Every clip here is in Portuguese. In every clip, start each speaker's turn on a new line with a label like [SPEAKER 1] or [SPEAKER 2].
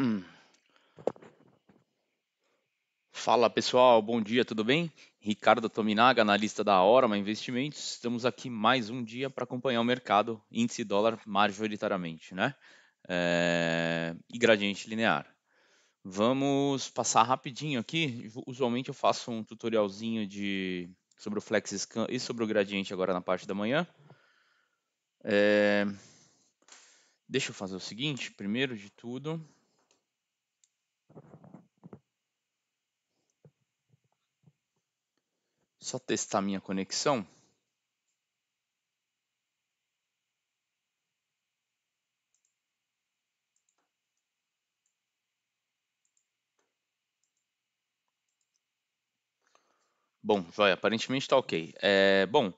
[SPEAKER 1] Hum. Fala pessoal, bom dia, tudo bem? Ricardo Tominaga, analista da Orama Investimentos. Estamos aqui mais um dia para acompanhar o mercado, índice dólar majoritariamente, né? É... E gradiente linear. Vamos passar rapidinho aqui. Usualmente eu faço um tutorialzinho de sobre o FlexScan e sobre o gradiente agora na parte da manhã. É... Deixa eu fazer o seguinte, primeiro de tudo, Só testar minha conexão. Bom, joia, aparentemente está ok. É, bom,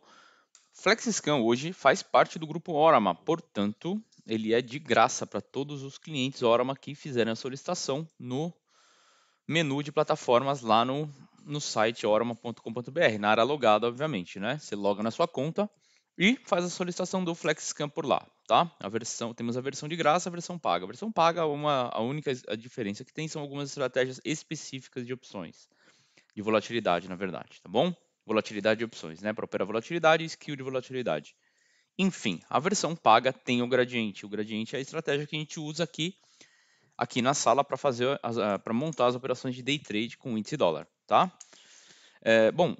[SPEAKER 1] FlexScan hoje faz parte do grupo Orama, portanto, ele é de graça para todos os clientes Orama que fizerem a solicitação no menu de plataformas lá no no site orama.com.br, na área logada, obviamente, né? Você loga na sua conta e faz a solicitação do FlexCam por lá, tá? A versão, temos a versão de graça, a versão paga. A versão paga, uma, a única a diferença é que tem são algumas estratégias específicas de opções, de volatilidade, na verdade, tá bom? Volatilidade de opções, né? Para operar volatilidade e skill de volatilidade. Enfim, a versão paga tem o gradiente. O gradiente é a estratégia que a gente usa aqui, aqui na sala para fazer, para montar as operações de day trade com índice dólar. Tá? É, bom,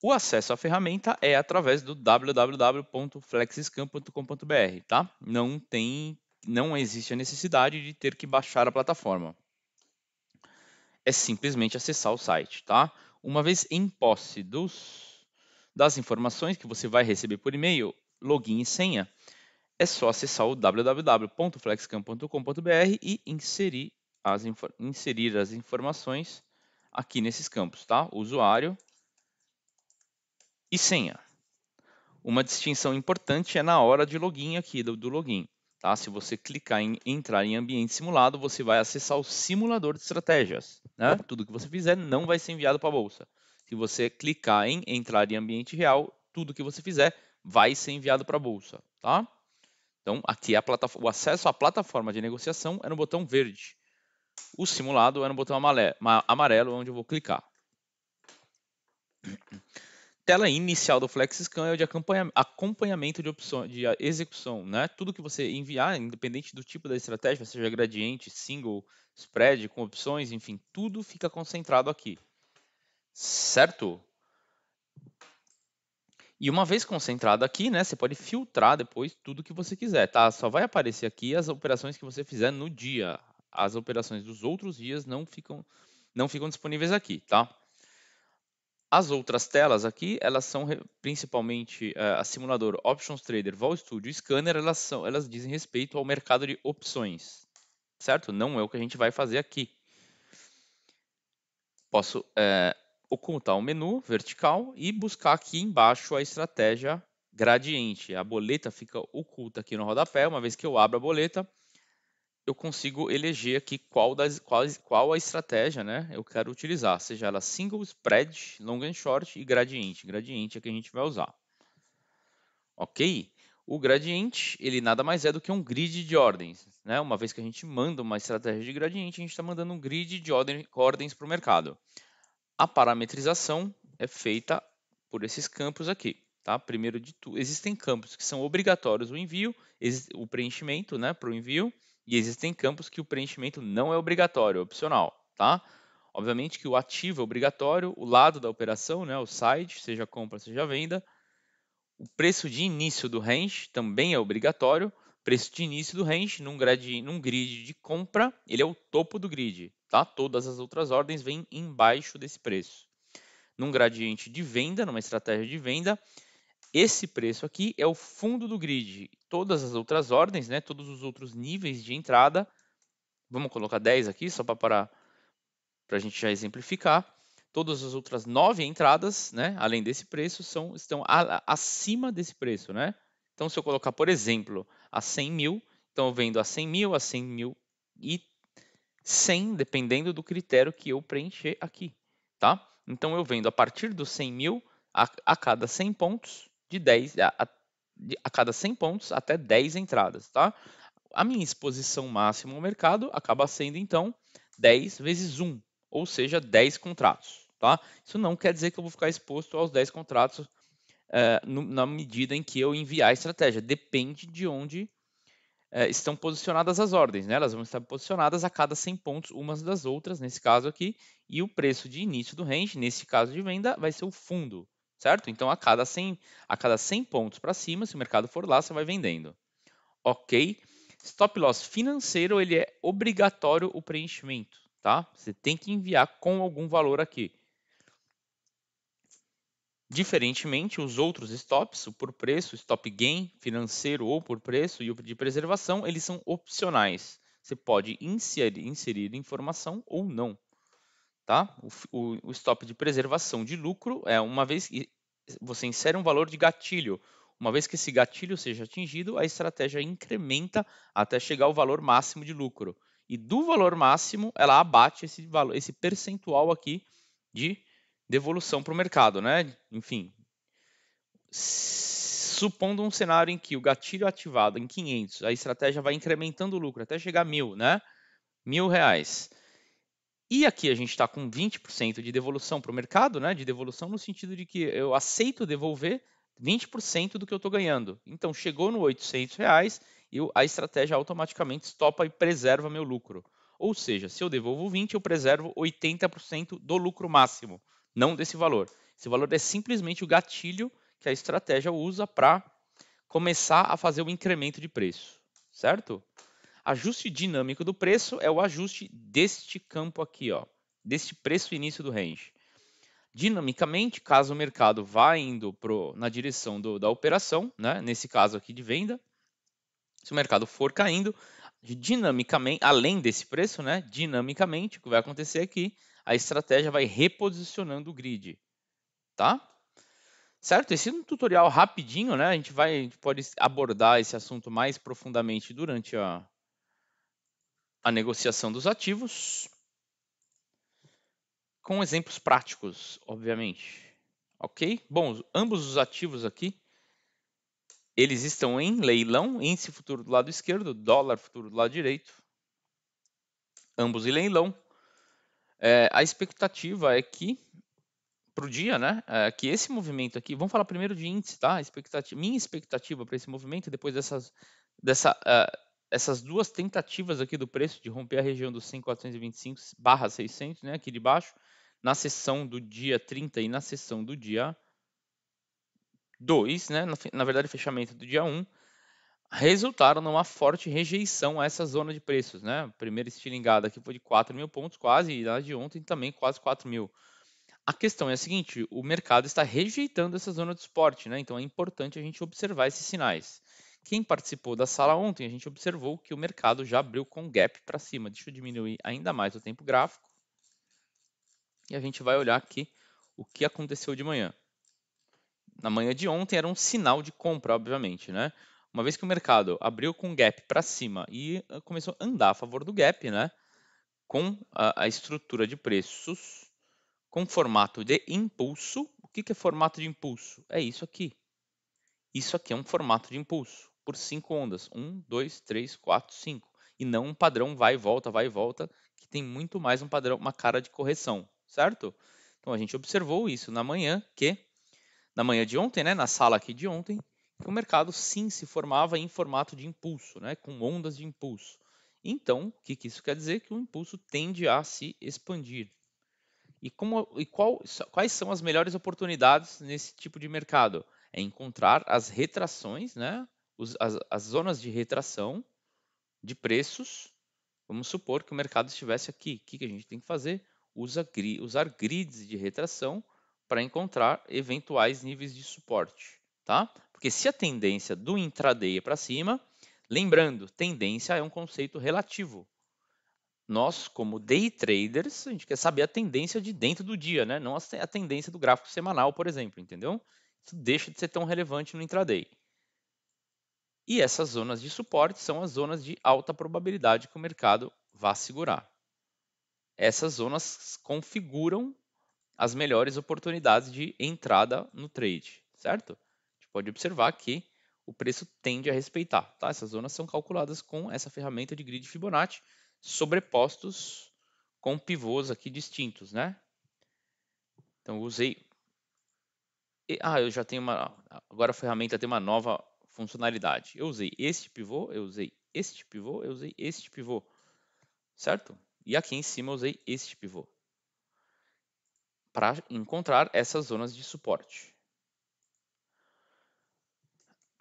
[SPEAKER 1] o acesso à ferramenta é através do www.flexscan.com.br, tá? Não tem, não existe a necessidade de ter que baixar a plataforma. É simplesmente acessar o site, tá? Uma vez em posse dos, das informações que você vai receber por e-mail, login e senha, é só acessar o www.flexcam.com.br e inserir as, inserir as informações aqui nesses campos, tá? Usuário e senha. Uma distinção importante é na hora de login aqui, do, do login. Tá? Se você clicar em entrar em ambiente simulado, você vai acessar o simulador de estratégias. Né? Tudo que você fizer não vai ser enviado para a bolsa. Se você clicar em entrar em ambiente real, tudo que você fizer vai ser enviado para a bolsa. Tá? Então, aqui é a o acesso à plataforma de negociação é no botão verde. O simulado é no botão amarelo, onde eu vou clicar. Tela inicial do FlexScan é o de acompanhamento de, opção, de execução. Né? Tudo que você enviar, independente do tipo da estratégia, seja gradiente, single, spread, com opções, enfim, tudo fica concentrado aqui. Certo? E uma vez concentrado aqui, né, você pode filtrar depois tudo que você quiser, tá? Só vai aparecer aqui as operações que você fizer no dia as operações dos outros dias não ficam, não ficam disponíveis aqui, tá? As outras telas aqui, elas são principalmente uh, a simulador Options Trader, Vol Studio Scanner, elas, são, elas dizem respeito ao mercado de opções, certo? Não é o que a gente vai fazer aqui. Posso eh, ocultar o menu vertical e buscar aqui embaixo a estratégia gradiente. A boleta fica oculta aqui no rodapé, uma vez que eu abro a boleta, eu consigo eleger aqui qual, das, qual, qual a estratégia né, eu quero utilizar, seja ela single, spread, long and short e gradiente. Gradiente é que a gente vai usar. Ok? O gradiente, ele nada mais é do que um grid de ordens. Né? Uma vez que a gente manda uma estratégia de gradiente, a gente está mandando um grid de ordem, ordens para o mercado. A parametrização é feita por esses campos aqui. Tá? Primeiro de tudo, existem campos que são obrigatórios o envio, o preenchimento né, para o envio, e existem campos que o preenchimento não é obrigatório, é opcional, tá? Obviamente que o ativo é obrigatório, o lado da operação, né, o site, seja compra, seja venda. O preço de início do range também é obrigatório. Preço de início do range num, grade, num grid de compra, ele é o topo do grid, tá? Todas as outras ordens vêm embaixo desse preço. Num gradiente de venda, numa estratégia de venda, esse preço aqui é o fundo do grid todas as outras ordens, né, todos os outros níveis de entrada. Vamos colocar 10 aqui, só para a gente já exemplificar. Todas as outras 9 entradas, né, além desse preço, são, estão a, acima desse preço. Né? Então, se eu colocar, por exemplo, a 100 mil, então eu vendo a 100 mil, a 100 mil e 100, dependendo do critério que eu preencher aqui. Tá? Então, eu vendo a partir dos 100 mil a, a cada 100 pontos, de 10 a, a a cada 100 pontos até 10 entradas, tá? A minha exposição máxima ao mercado acaba sendo então 10 vezes 1, ou seja, 10 contratos, tá? Isso não quer dizer que eu vou ficar exposto aos 10 contratos é, no, na medida em que eu enviar a estratégia, depende de onde é, estão posicionadas as ordens, né? Elas vão estar posicionadas a cada 100 pontos umas das outras, nesse caso aqui, e o preço de início do range, nesse caso de venda, vai ser o fundo, certo? Então, a cada 100, a cada 100 pontos para cima, se o mercado for lá, você vai vendendo. Ok? Stop loss financeiro, ele é obrigatório o preenchimento, tá? Você tem que enviar com algum valor aqui. Diferentemente, os outros stops, o por preço, stop gain financeiro ou por preço e o de preservação, eles são opcionais. Você pode inserir, inserir informação ou não. Tá? O, o, o, stop de preservação de lucro é uma vez você insere um valor de gatilho. Uma vez que esse gatilho seja atingido, a estratégia incrementa até chegar ao valor máximo de lucro. E do valor máximo, ela abate esse valor, esse percentual aqui de devolução para o mercado, né? Enfim, supondo um cenário em que o gatilho ativado em 500, a estratégia vai incrementando o lucro até chegar a mil, né? Mil reais. E aqui a gente está com 20% de devolução para o mercado, né? De devolução no sentido de que eu aceito devolver 20% do que eu estou ganhando. Então chegou no 800 reais, eu, a estratégia automaticamente estopa e preserva meu lucro. Ou seja, se eu devolvo 20, eu preservo 80% do lucro máximo, não desse valor. Esse valor é simplesmente o gatilho que a estratégia usa para começar a fazer o incremento de preço, certo? Ajuste dinâmico do preço é o ajuste deste campo aqui, ó, deste preço início do range. Dinamicamente, caso o mercado vá indo pro, na direção do, da operação, né, nesse caso aqui de venda, se o mercado for caindo, dinamicamente, além desse preço, né, dinamicamente, o que vai acontecer aqui, é a estratégia vai reposicionando o grid, tá? Certo? Esse é um tutorial rapidinho, né? A gente vai, a gente pode abordar esse assunto mais profundamente durante a, a negociação dos ativos, com exemplos práticos, obviamente. Ok? Bom, ambos os ativos aqui, eles estão em leilão, índice futuro do lado esquerdo, dólar futuro do lado direito, ambos em leilão. É, a expectativa é que, para o dia, né, é que esse movimento aqui, vamos falar primeiro de índice, tá? expectativa, minha expectativa para esse movimento, depois dessas, dessa uh, essas duas tentativas aqui do preço de romper a região dos 5.425 barra 600, né, aqui de baixo, na sessão do dia 30 e na sessão do dia 2, né, na, na verdade fechamento do dia 1, resultaram numa forte rejeição a essa zona de preços. Né? A primeira estilingada aqui foi de 4 mil pontos quase, e a de ontem também quase 4 mil. A questão é a seguinte, o mercado está rejeitando essa zona de suporte, né? então é importante a gente observar esses sinais. Quem participou da sala ontem, a gente observou que o mercado já abriu com gap para cima. Deixa eu diminuir ainda mais o tempo gráfico. E a gente vai olhar aqui o que aconteceu de manhã. Na manhã de ontem era um sinal de compra, obviamente, né? Uma vez que o mercado abriu com gap para cima e ah, começou a andar a favor do gap, né? Com a, estrutura de preços com formato de impulso. O que, que é formato de impulso? É isso aqui. Isso aqui é um formato de impulso por cinco ondas. Um, dois, três, quatro, cinco. E não um padrão vai e volta, vai e volta, que tem muito mais um padrão, uma cara de correção, certo? Então a gente observou isso na manhã que, na manhã de ontem, né, na sala aqui de ontem, que o mercado sim se formava em formato de impulso, né, com ondas de impulso. Então, o que, que isso quer dizer? Que o impulso tende a se expandir. E, como, e qual, quais são as melhores oportunidades nesse tipo de mercado? É encontrar as retrações, né, os, as, as zonas de retração de preços. Vamos supor que o mercado estivesse aqui. O que, que a gente tem que fazer? Usa, usar grids de retração para encontrar eventuais níveis de suporte. Tá? Porque se a tendência do intraday é para cima, lembrando, tendência é um conceito relativo. Nós, como day traders, a gente quer saber a tendência de dentro do dia, né? não a tendência do gráfico semanal, por exemplo, entendeu? Isso deixa de ser tão relevante no intraday. E essas zonas de suporte são as zonas de alta probabilidade que o mercado vá segurar. Essas zonas configuram as melhores oportunidades de entrada no trade, certo? A gente pode observar que o preço tende a respeitar, tá? Essas zonas são calculadas com essa ferramenta de grid Fibonacci, sobrepostos com pivôs aqui distintos, né? Então usei ah, eu já tenho uma agora a ferramenta tem uma nova funcionalidade. Eu usei este pivô, eu usei este pivô, eu usei este pivô, certo? E aqui em cima eu usei este pivô para encontrar essas zonas de suporte.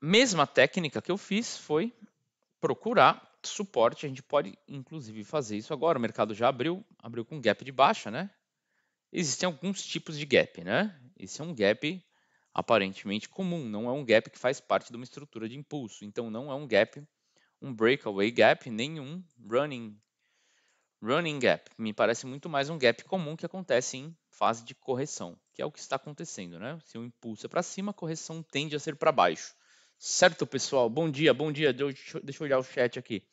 [SPEAKER 1] Mesma técnica que eu fiz foi procurar suporte, a gente pode inclusive fazer isso agora, o mercado já abriu, abriu com gap de baixa, né? Existem alguns tipos de gap, né? Esse é um gap aparentemente comum, não é um gap que faz parte de uma estrutura de impulso. Então, não é um gap, um breakaway gap, nenhum running, running gap. Me parece muito mais um gap comum que acontece em fase de correção, que é o que está acontecendo. Né? Se o impulso é para cima, a correção tende a ser para baixo. Certo, pessoal? Bom dia, bom dia. Deixa eu olhar o chat aqui.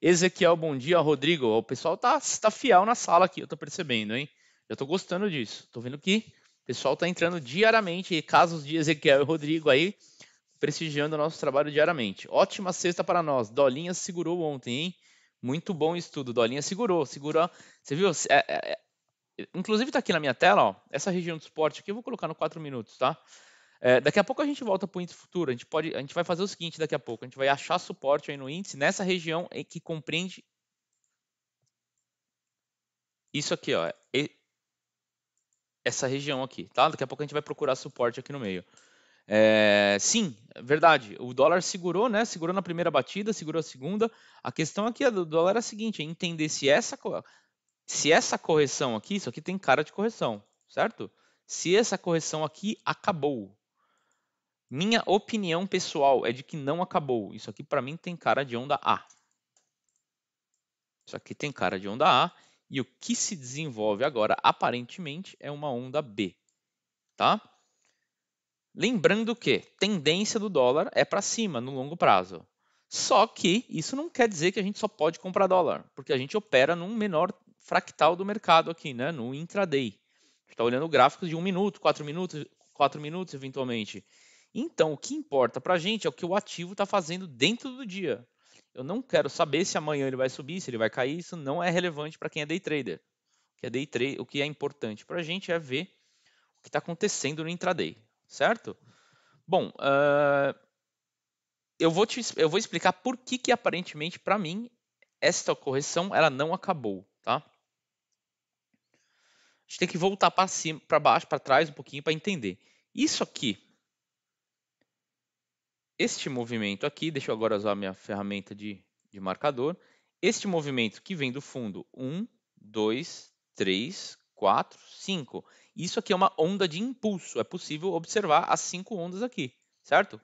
[SPEAKER 1] Ezequiel, bom dia. Rodrigo, o pessoal tá, tá fiel na sala aqui, eu tô percebendo, hein? Eu tô gostando disso. Tô vendo que pessoal está entrando diariamente, casos de Ezequiel e Rodrigo aí, prestigiando o nosso trabalho diariamente. Ótima sexta para nós. Dolinha segurou ontem, hein? Muito bom estudo. Dolinha segurou, segurou. Você viu? É, é, é. Inclusive está aqui na minha tela, ó, essa região do esporte aqui, eu vou colocar no 4 minutos, tá? É, daqui a pouco a gente volta para o índice futuro. A gente, pode, a gente vai fazer o seguinte daqui a pouco. A gente vai achar suporte aí no índice nessa região que compreende isso aqui, ó, essa região aqui, tá? Daqui a pouco a gente vai procurar suporte aqui no meio. É, sim, é verdade. O dólar segurou, né? Segurou na primeira batida, segurou a segunda. A questão aqui é do dólar é a seguinte: é entender se essa, se essa correção aqui, isso aqui tem cara de correção, certo? Se essa correção aqui acabou. Minha opinião pessoal é de que não acabou. Isso aqui para mim tem cara de onda A. Isso aqui tem cara de onda A e o que se desenvolve agora, aparentemente, é uma onda B. Tá? Lembrando que tendência do dólar é para cima no longo prazo. Só que isso não quer dizer que a gente só pode comprar dólar, porque a gente opera num menor fractal do mercado aqui, né? no intraday. A gente está olhando gráficos de um minuto, quatro minutos, quatro minutos eventualmente. Então, o que importa para a gente é o que o ativo está fazendo dentro do dia. Eu não quero saber se amanhã ele vai subir, se ele vai cair. Isso não é relevante para quem é day trader. O que é day trade, o que é importante para a gente é ver o que está acontecendo no intraday, certo? Bom, uh, eu vou te, eu vou explicar por que que aparentemente para mim esta correção ela não acabou, tá? A gente tem que voltar para cima, para baixo, para trás um pouquinho para entender. Isso aqui este movimento aqui, deixa eu agora usar a minha ferramenta de, de marcador, este movimento que vem do fundo, 1, 2, 3, 4, 5. Isso aqui é uma onda de impulso, é possível observar as cinco ondas aqui, certo?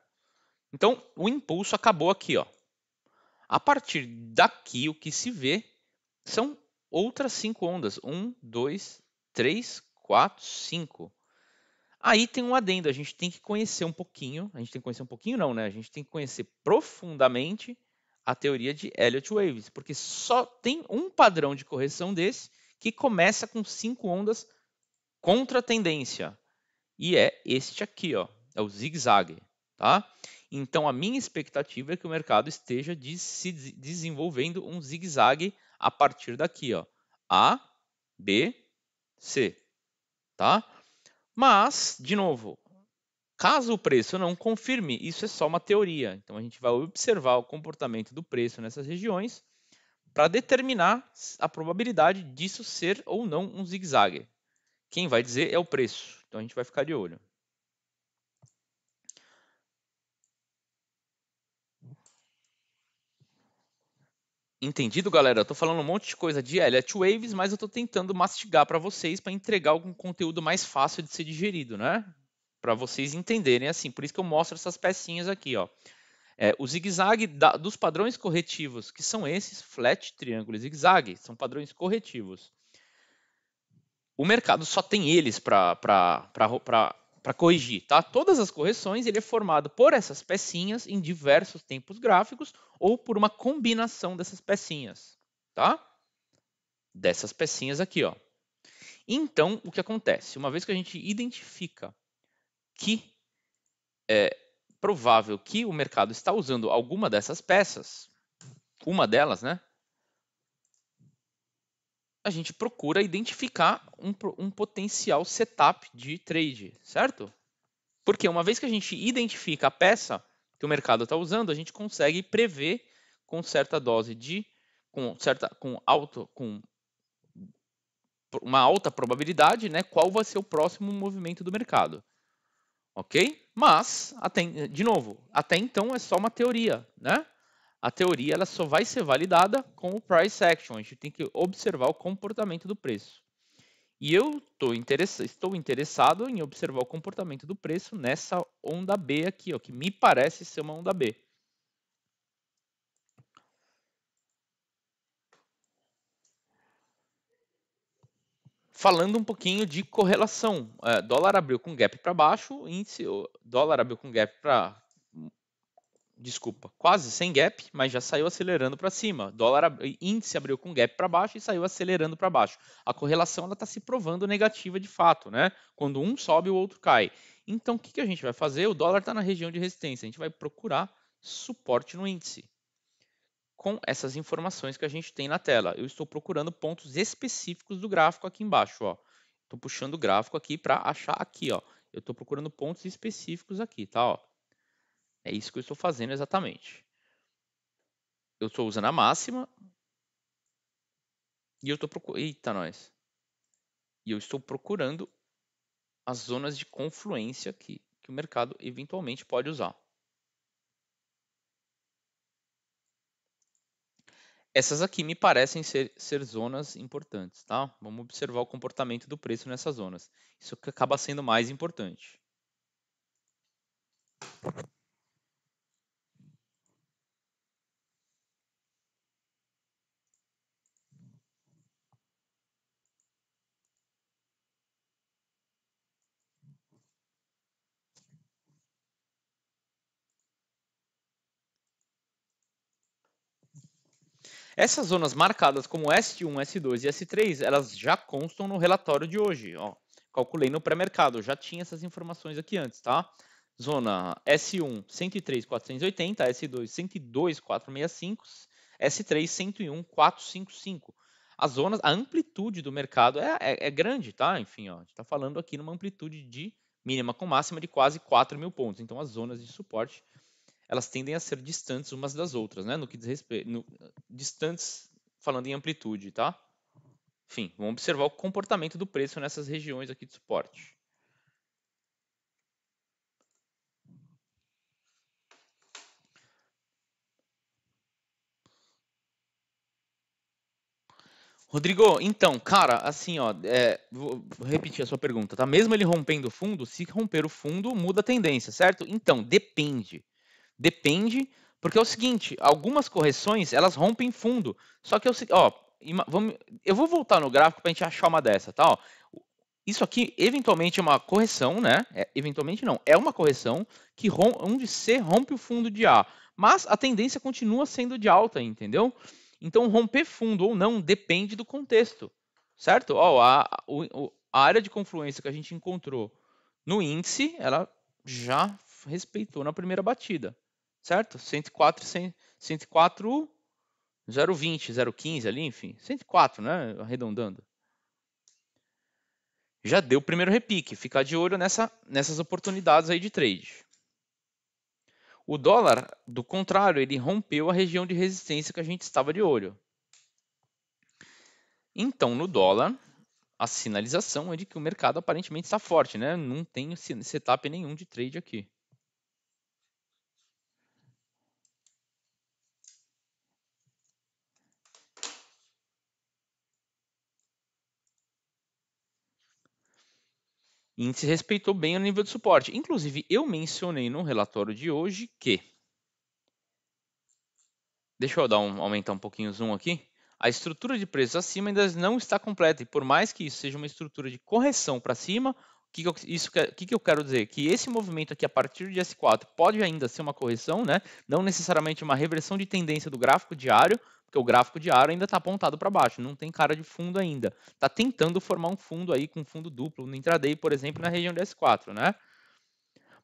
[SPEAKER 1] Então, o impulso acabou aqui, ó. A partir daqui, o que se vê são outras cinco ondas. 1, 2, 3, 4, 5. Aí tem um adendo, a gente tem que conhecer um pouquinho, a gente tem que conhecer um pouquinho não, né? A gente tem que conhecer profundamente a teoria de Elliott Waves, porque só tem um padrão de correção desse que começa com cinco ondas contra a tendência. E é este aqui, ó, é o zigue-zague, tá? Então a minha expectativa é que o mercado esteja de se desenvolvendo um zigue-zague a partir daqui, ó. A, B, C, tá? Mas, de novo, caso o preço não confirme, isso é só uma teoria. Então a gente vai observar o comportamento do preço nessas regiões para determinar a probabilidade disso ser ou não um zigue-zague. Quem vai dizer é o preço. Então a gente vai ficar de olho. Entendido, galera? Eu tô falando um monte de coisa de Elliott Waves, mas eu tô tentando mastigar para vocês para entregar algum conteúdo mais fácil de ser digerido, né? Para vocês entenderem assim. Por isso que eu mostro essas pecinhas aqui, ó. É, o zigue-zague dos padrões corretivos, que são esses, flat, triângulo e zigue-zague, são padrões corretivos. O mercado só tem eles para para corrigir, tá? Todas as correções ele é formado por essas pecinhas em diversos tempos gráficos ou por uma combinação dessas pecinhas, tá? Dessas pecinhas aqui, ó. Então, o que acontece? Uma vez que a gente identifica que é provável que o mercado está usando alguma dessas peças, uma delas, né? a gente procura identificar um, um potencial setup de trade, certo? Porque uma vez que a gente identifica a peça que o mercado está usando, a gente consegue prever com certa dose de, com certa, com alto, com uma alta probabilidade, né, qual vai ser o próximo movimento do mercado. Ok? Mas, até, de novo, até então é só uma teoria, né? a teoria ela só vai ser validada com o price action. A gente tem que observar o comportamento do preço. E eu estou interessado em observar o comportamento do preço nessa onda B aqui, ó, que me parece ser uma onda B. falando um pouquinho de correlação. É, dólar abriu com gap para baixo, índice dólar abriu com gap para desculpa, quase sem gap, mas já saiu acelerando para cima. Dólar índice abriu com gap para baixo e saiu acelerando para baixo. A correlação ela está se provando negativa de fato, né? Quando um sobe o outro cai. Então o que, que a gente vai fazer? O dólar está na região de resistência. A gente vai procurar suporte no índice. Com essas informações que a gente tem na tela, eu estou procurando pontos específicos do gráfico aqui embaixo, ó. Estou puxando o gráfico aqui para achar aqui, ó. Eu estou procurando pontos específicos aqui, tá? Ó. É isso que eu estou fazendo exatamente. Eu estou usando a máxima. E eu estou procurando. Eita, nós. E eu estou procurando as zonas de confluência que, que o mercado eventualmente pode usar. Essas aqui me parecem ser, ser, zonas importantes, tá? Vamos observar o comportamento do preço nessas zonas. Isso que acaba sendo mais importante. Essas zonas marcadas como S1, S2 e S3, elas já constam no relatório de hoje. Ó. Calculei no pré-mercado, já tinha essas informações aqui antes, tá? Zona S1, 103, 480, S2, 102, 465, S3, 101, 455. As zonas, a amplitude do mercado é, é, é grande, tá? Enfim, ó, a gente está falando aqui numa amplitude de mínima com máxima de quase 4 mil pontos. Então, as zonas de suporte elas tendem a ser distantes umas das outras, né? No que diz respeito, no, distantes falando em amplitude, tá? Enfim, vamos observar o comportamento do preço nessas regiões aqui de suporte. Rodrigo, então, cara, assim, ó, é, vou repetir a sua pergunta, tá? Mesmo ele rompendo o fundo, se romper o fundo, muda a tendência, certo? Então, depende. Depende, porque é o seguinte, algumas correções, elas rompem fundo. Só que, eu, ó, vamos, eu vou voltar no gráfico para a gente achar uma dessa, tá? Ó, isso aqui, eventualmente, é uma correção, né? É, eventualmente não, é uma correção que rompe, onde C rompe o fundo de A. Mas a tendência continua sendo de alta, entendeu? Então, romper fundo ou não depende do contexto, certo? Ó, a, o, a área de confluência que a gente encontrou no índice, ela já respeitou na primeira batida certo? 104, 100, 104, 020, 015 ali, enfim, 104, né? Arredondando. Já deu o primeiro repique, ficar de olho nessa, nessas oportunidades aí de trade. O dólar, do contrário, ele rompeu a região de resistência que a gente estava de olho. Então, no dólar, a sinalização é de que o mercado aparentemente está forte, né? Não tem setup nenhum de trade aqui. O índice respeitou bem o nível de suporte. Inclusive, eu mencionei no relatório de hoje que. Deixa eu dar um, aumentar um pouquinho o zoom aqui. A estrutura de preços acima ainda não está completa. E por mais que isso seja uma estrutura de correção para cima, que que eu, isso que, que eu quero dizer? Que esse movimento aqui a partir de S4 pode ainda ser uma correção, né? não necessariamente uma reversão de tendência do gráfico diário, porque o gráfico diário ainda está apontado para baixo, não tem cara de fundo ainda. Está tentando formar um fundo aí com fundo duplo no intraday, por exemplo, na região de S4, né?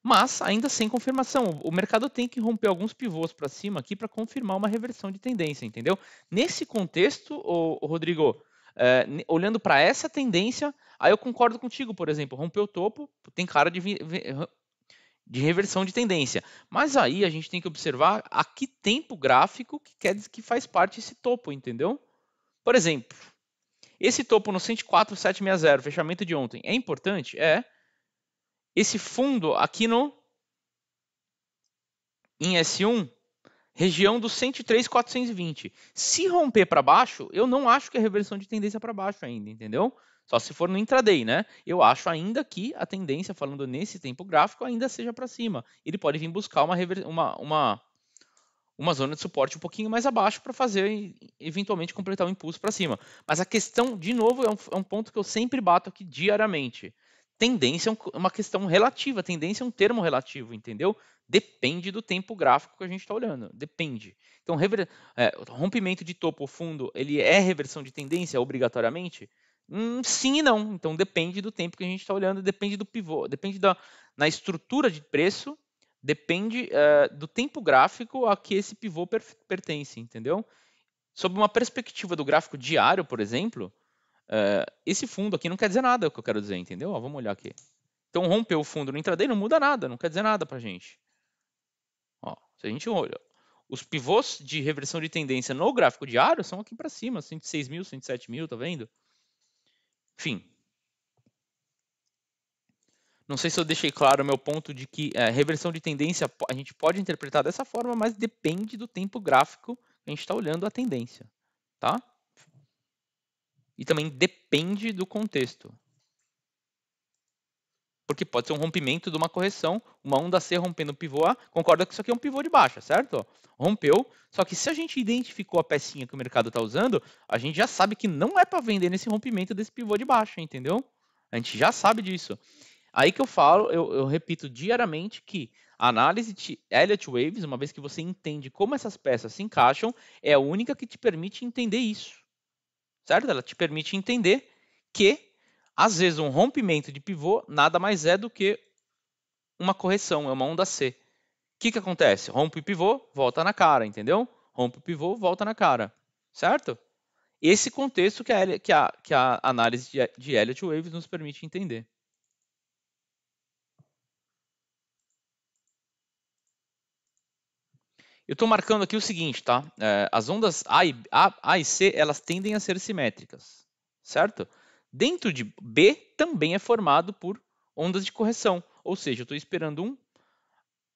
[SPEAKER 1] Mas ainda sem confirmação, o mercado tem que romper alguns pivôs para cima aqui para confirmar uma reversão de tendência, entendeu? Nesse contexto, ô, ô Rodrigo, é, olhando para essa tendência, aí eu concordo contigo, por exemplo, rompeu o topo, tem cara de de reversão de tendência. Mas aí a gente tem que observar a que tempo gráfico que quer que faz parte esse topo, entendeu? Por exemplo, esse topo no 104,760, fechamento de ontem, é importante? É. Esse fundo aqui no em S1, região do 103,420. Se romper para baixo, eu não acho que é reversão de tendência para baixo ainda, entendeu? Só se for no intraday, né? Eu acho ainda que a tendência, falando nesse tempo gráfico, ainda seja para cima. Ele pode vir buscar uma, uma, uma, uma zona de suporte um pouquinho mais abaixo para fazer, eventualmente, completar o um impulso para cima. Mas a questão, de novo, é um, é um ponto que eu sempre bato aqui diariamente tendência é uma questão relativa, tendência é um termo relativo, entendeu? Depende do tempo gráfico que a gente está olhando, depende. Então, rever... é, rompimento de topo fundo, ele é reversão de tendência obrigatoriamente? Hum, sim e não. Então depende do tempo que a gente está olhando, depende do pivô, depende da na estrutura de preço, depende uh, do tempo gráfico a que esse pivô per pertence, entendeu? Sob uma perspectiva do gráfico diário, por exemplo, uh, esse fundo aqui não quer dizer nada, é o que eu quero dizer, entendeu? Ó, vamos olhar aqui. Então romper o fundo no intraday não muda nada, não quer dizer nada para gente. Ó, se a gente olha, os pivôs de reversão de tendência no gráfico diário são aqui para cima, 106 mil, 107 mil, tá vendo? enfim, Não sei se eu deixei claro o meu ponto de que é, reversão de tendência a gente pode interpretar dessa forma, mas depende do tempo gráfico que a gente está olhando a tendência. Tá? E também depende do contexto porque pode ser um rompimento de uma correção, uma onda C rompendo o pivô A, concorda que isso aqui é um pivô de baixa, certo? Rompeu, só que se a gente identificou a pecinha que o mercado está usando, a gente já sabe que não é para vender nesse rompimento desse pivô de baixa, entendeu? A gente já sabe disso. Aí que eu falo, eu, eu repito diariamente que a análise de Elliott Waves, uma vez que você entende como essas peças se encaixam, é a única que te permite entender isso. Certo? Ela te permite entender que às vezes, um rompimento de pivô nada mais é do que uma correção, é uma onda C. O que, que acontece? Rompe o pivô, volta na cara, entendeu? Rompe o pivô, volta na cara, certo? Esse contexto que a, que a, que a análise de, de Elliott Waves nos permite entender. Eu estou marcando aqui o seguinte, tá? É, as ondas a, e, a, a e C, elas tendem a ser simétricas, certo? Dentro de B também é formado por ondas de correção, ou seja, eu estou esperando um.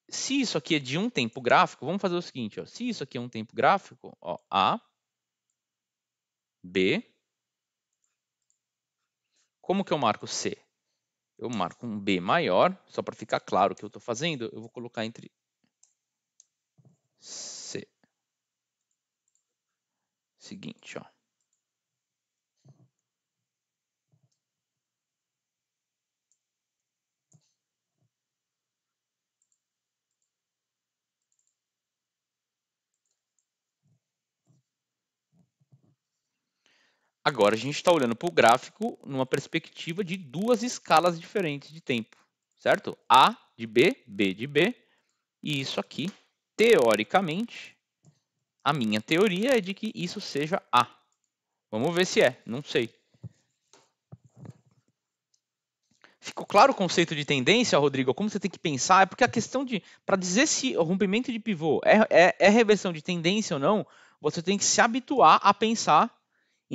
[SPEAKER 1] Se isso aqui é de um tempo gráfico, vamos fazer o seguinte: ó, se isso aqui é um tempo gráfico, ó, A, B, como que eu marco C? Eu marco um B maior, só para ficar claro o que eu estou fazendo, eu vou colocar entre C. Seguinte, ó. Agora a gente está olhando para o gráfico numa perspectiva de duas escalas diferentes de tempo, certo? A de B, B de B, e isso aqui, teoricamente, a minha teoria é de que isso seja A. Vamos ver se é, não sei. Ficou claro o conceito de tendência, Rodrigo? Como você tem que pensar? É porque a questão de. Para dizer se o rompimento de pivô é, é, é reversão de tendência ou não, você tem que se habituar a pensar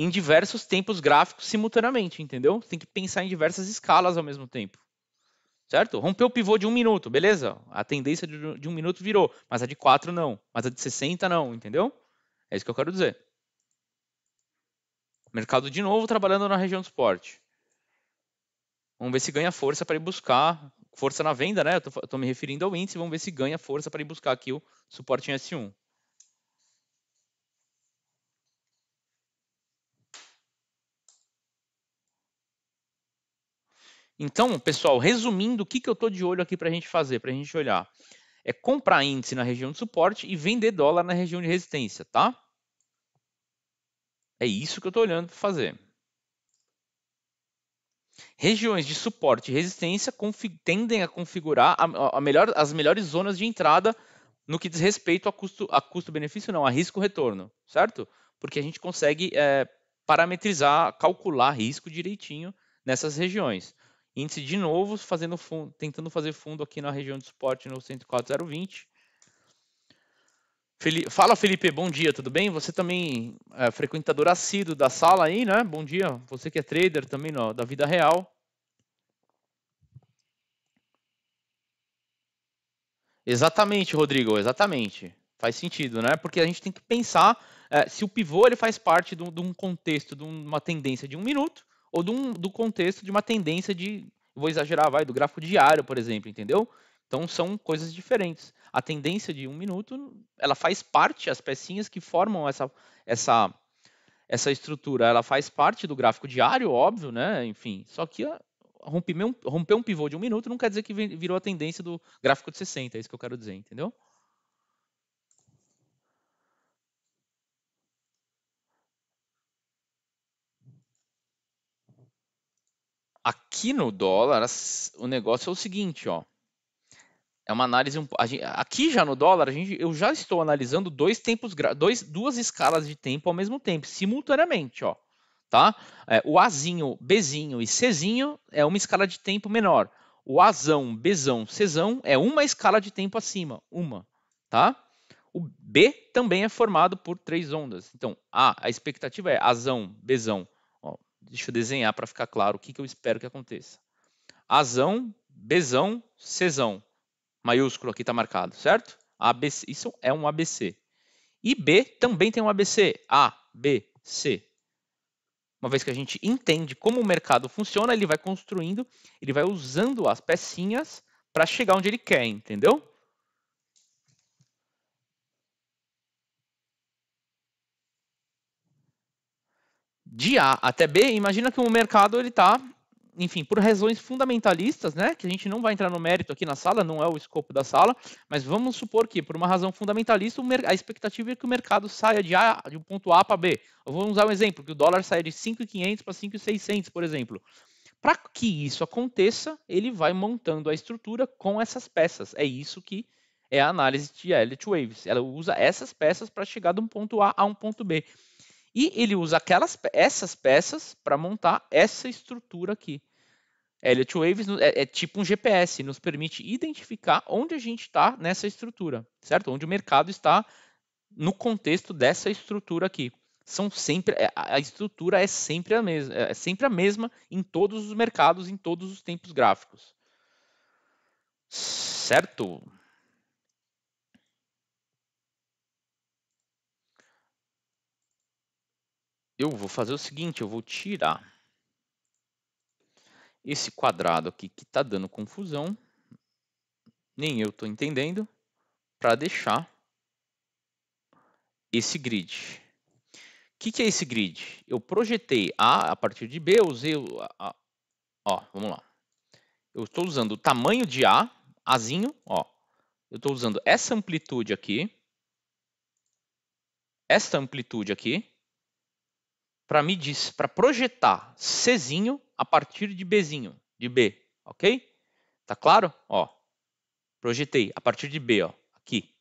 [SPEAKER 1] em diversos tempos gráficos simultaneamente, entendeu? Você tem que pensar em diversas escalas ao mesmo tempo. Certo? Rompeu o pivô de um minuto, beleza? A tendência de, um minuto virou, mas a de quatro não, mas a de 60 não, entendeu? É isso que eu quero dizer. Mercado de novo trabalhando na região do suporte. Vamos ver se ganha força para ir buscar. Força na venda, né? Eu me referindo ao índice. Vamos ver se ganha força para ir buscar aqui o suporte em S1. Então, pessoal, resumindo, o que, que eu estou de olho aqui para a gente fazer, para a gente olhar? É comprar índice na região de suporte e vender dólar na região de resistência, tá? É isso que eu estou olhando para fazer. Regiões de suporte e resistência tendem a configurar a, a melhor, as melhores zonas de entrada no que diz respeito a custo, a custo-benefício, não, a risco-retorno, certo? Porque a gente consegue é, parametrizar, calcular risco direitinho nessas regiões. Índice de novo fazendo fundo, tentando fazer fundo aqui na região de suporte no 104020. fala Felipe, bom dia, tudo bem? Você também é frequentador assíduo da sala aí, né? Bom dia. Você que é trader também ó da vida real. Exatamente, Rodrigo, exatamente. Faz sentido, né? Porque a gente tem que pensar é, se o pivô ele faz parte de um contexto, de uma tendência de um minuto, ou um, do contexto de uma tendência de, vou exagerar, vai, do gráfico diário, por exemplo, entendeu? Então são coisas diferentes. A tendência de um minuto, ela faz parte, as pecinhas que formam essa, essa, essa estrutura, ela faz parte do gráfico diário, óbvio, né? Enfim, só que romper um, romper um pivô de um minuto não quer dizer que virou a tendência do gráfico de 60, é isso que eu quero dizer, entendeu? Aqui no dólar, o negócio é o seguinte, ó. É uma análise um, gente, aqui já no dólar, a gente, eu já estou analisando dois tempos, dois, duas escalas de tempo ao mesmo tempo, simultaneamente, ó. Tá? É, o Azinho, Bzinho e Czinho é uma escala de tempo menor. O Azão, Bzão, Czão é uma escala de tempo acima, uma, tá? O B também é formado por três ondas. Então, A, a expectativa é Azão, Bzão, Deixa eu desenhar para ficar claro o que, que eu espero que aconteça. Azão, Bzão, Czão. Maiúsculo aqui está marcado, certo? ABC, isso é um ABC. E B também tem um ABC. A, B, C. Uma vez que a gente entende como o mercado funciona, ele vai construindo, ele vai usando as pecinhas para chegar onde ele quer, entendeu? de A até B, imagina que o mercado ele está, enfim, por razões fundamentalistas, né, que a gente não vai entrar no mérito aqui na sala, não é o escopo da sala, mas vamos supor que por uma razão fundamentalista a expectativa é que o mercado saia de A de um ponto A para B. Vamos vou usar um exemplo que o dólar saia de 5.500 para 5.600, por exemplo. Para que isso aconteça, ele vai montando a estrutura com essas peças. É isso que é a análise de Elliott Waves. Ela usa essas peças para chegar de um ponto A a um ponto B. E ele usa aquelas, essas peças para montar essa estrutura aqui. Elliott Waves é, é, tipo um GPS, nos permite identificar onde a gente está nessa estrutura, certo? Onde o mercado está no contexto dessa estrutura aqui. São sempre é, a estrutura é sempre a mesma, é, é sempre a mesma em todos os mercados, em todos os tempos gráficos, certo? eu vou fazer o seguinte, eu vou tirar esse quadrado aqui que está dando confusão, nem eu estou entendendo, para deixar esse grid. O que, que, é esse grid? Eu projetei A a partir de B, eu usei... A, ó, vamos lá. Eu estou usando o tamanho de A, Azinho, ó. Eu estou usando essa amplitude aqui, esta amplitude aqui, para me diz, para projetar Czinho a partir de Bzinho, de B, ok? Tá claro? Ó, projetei a partir de B, ó, aqui.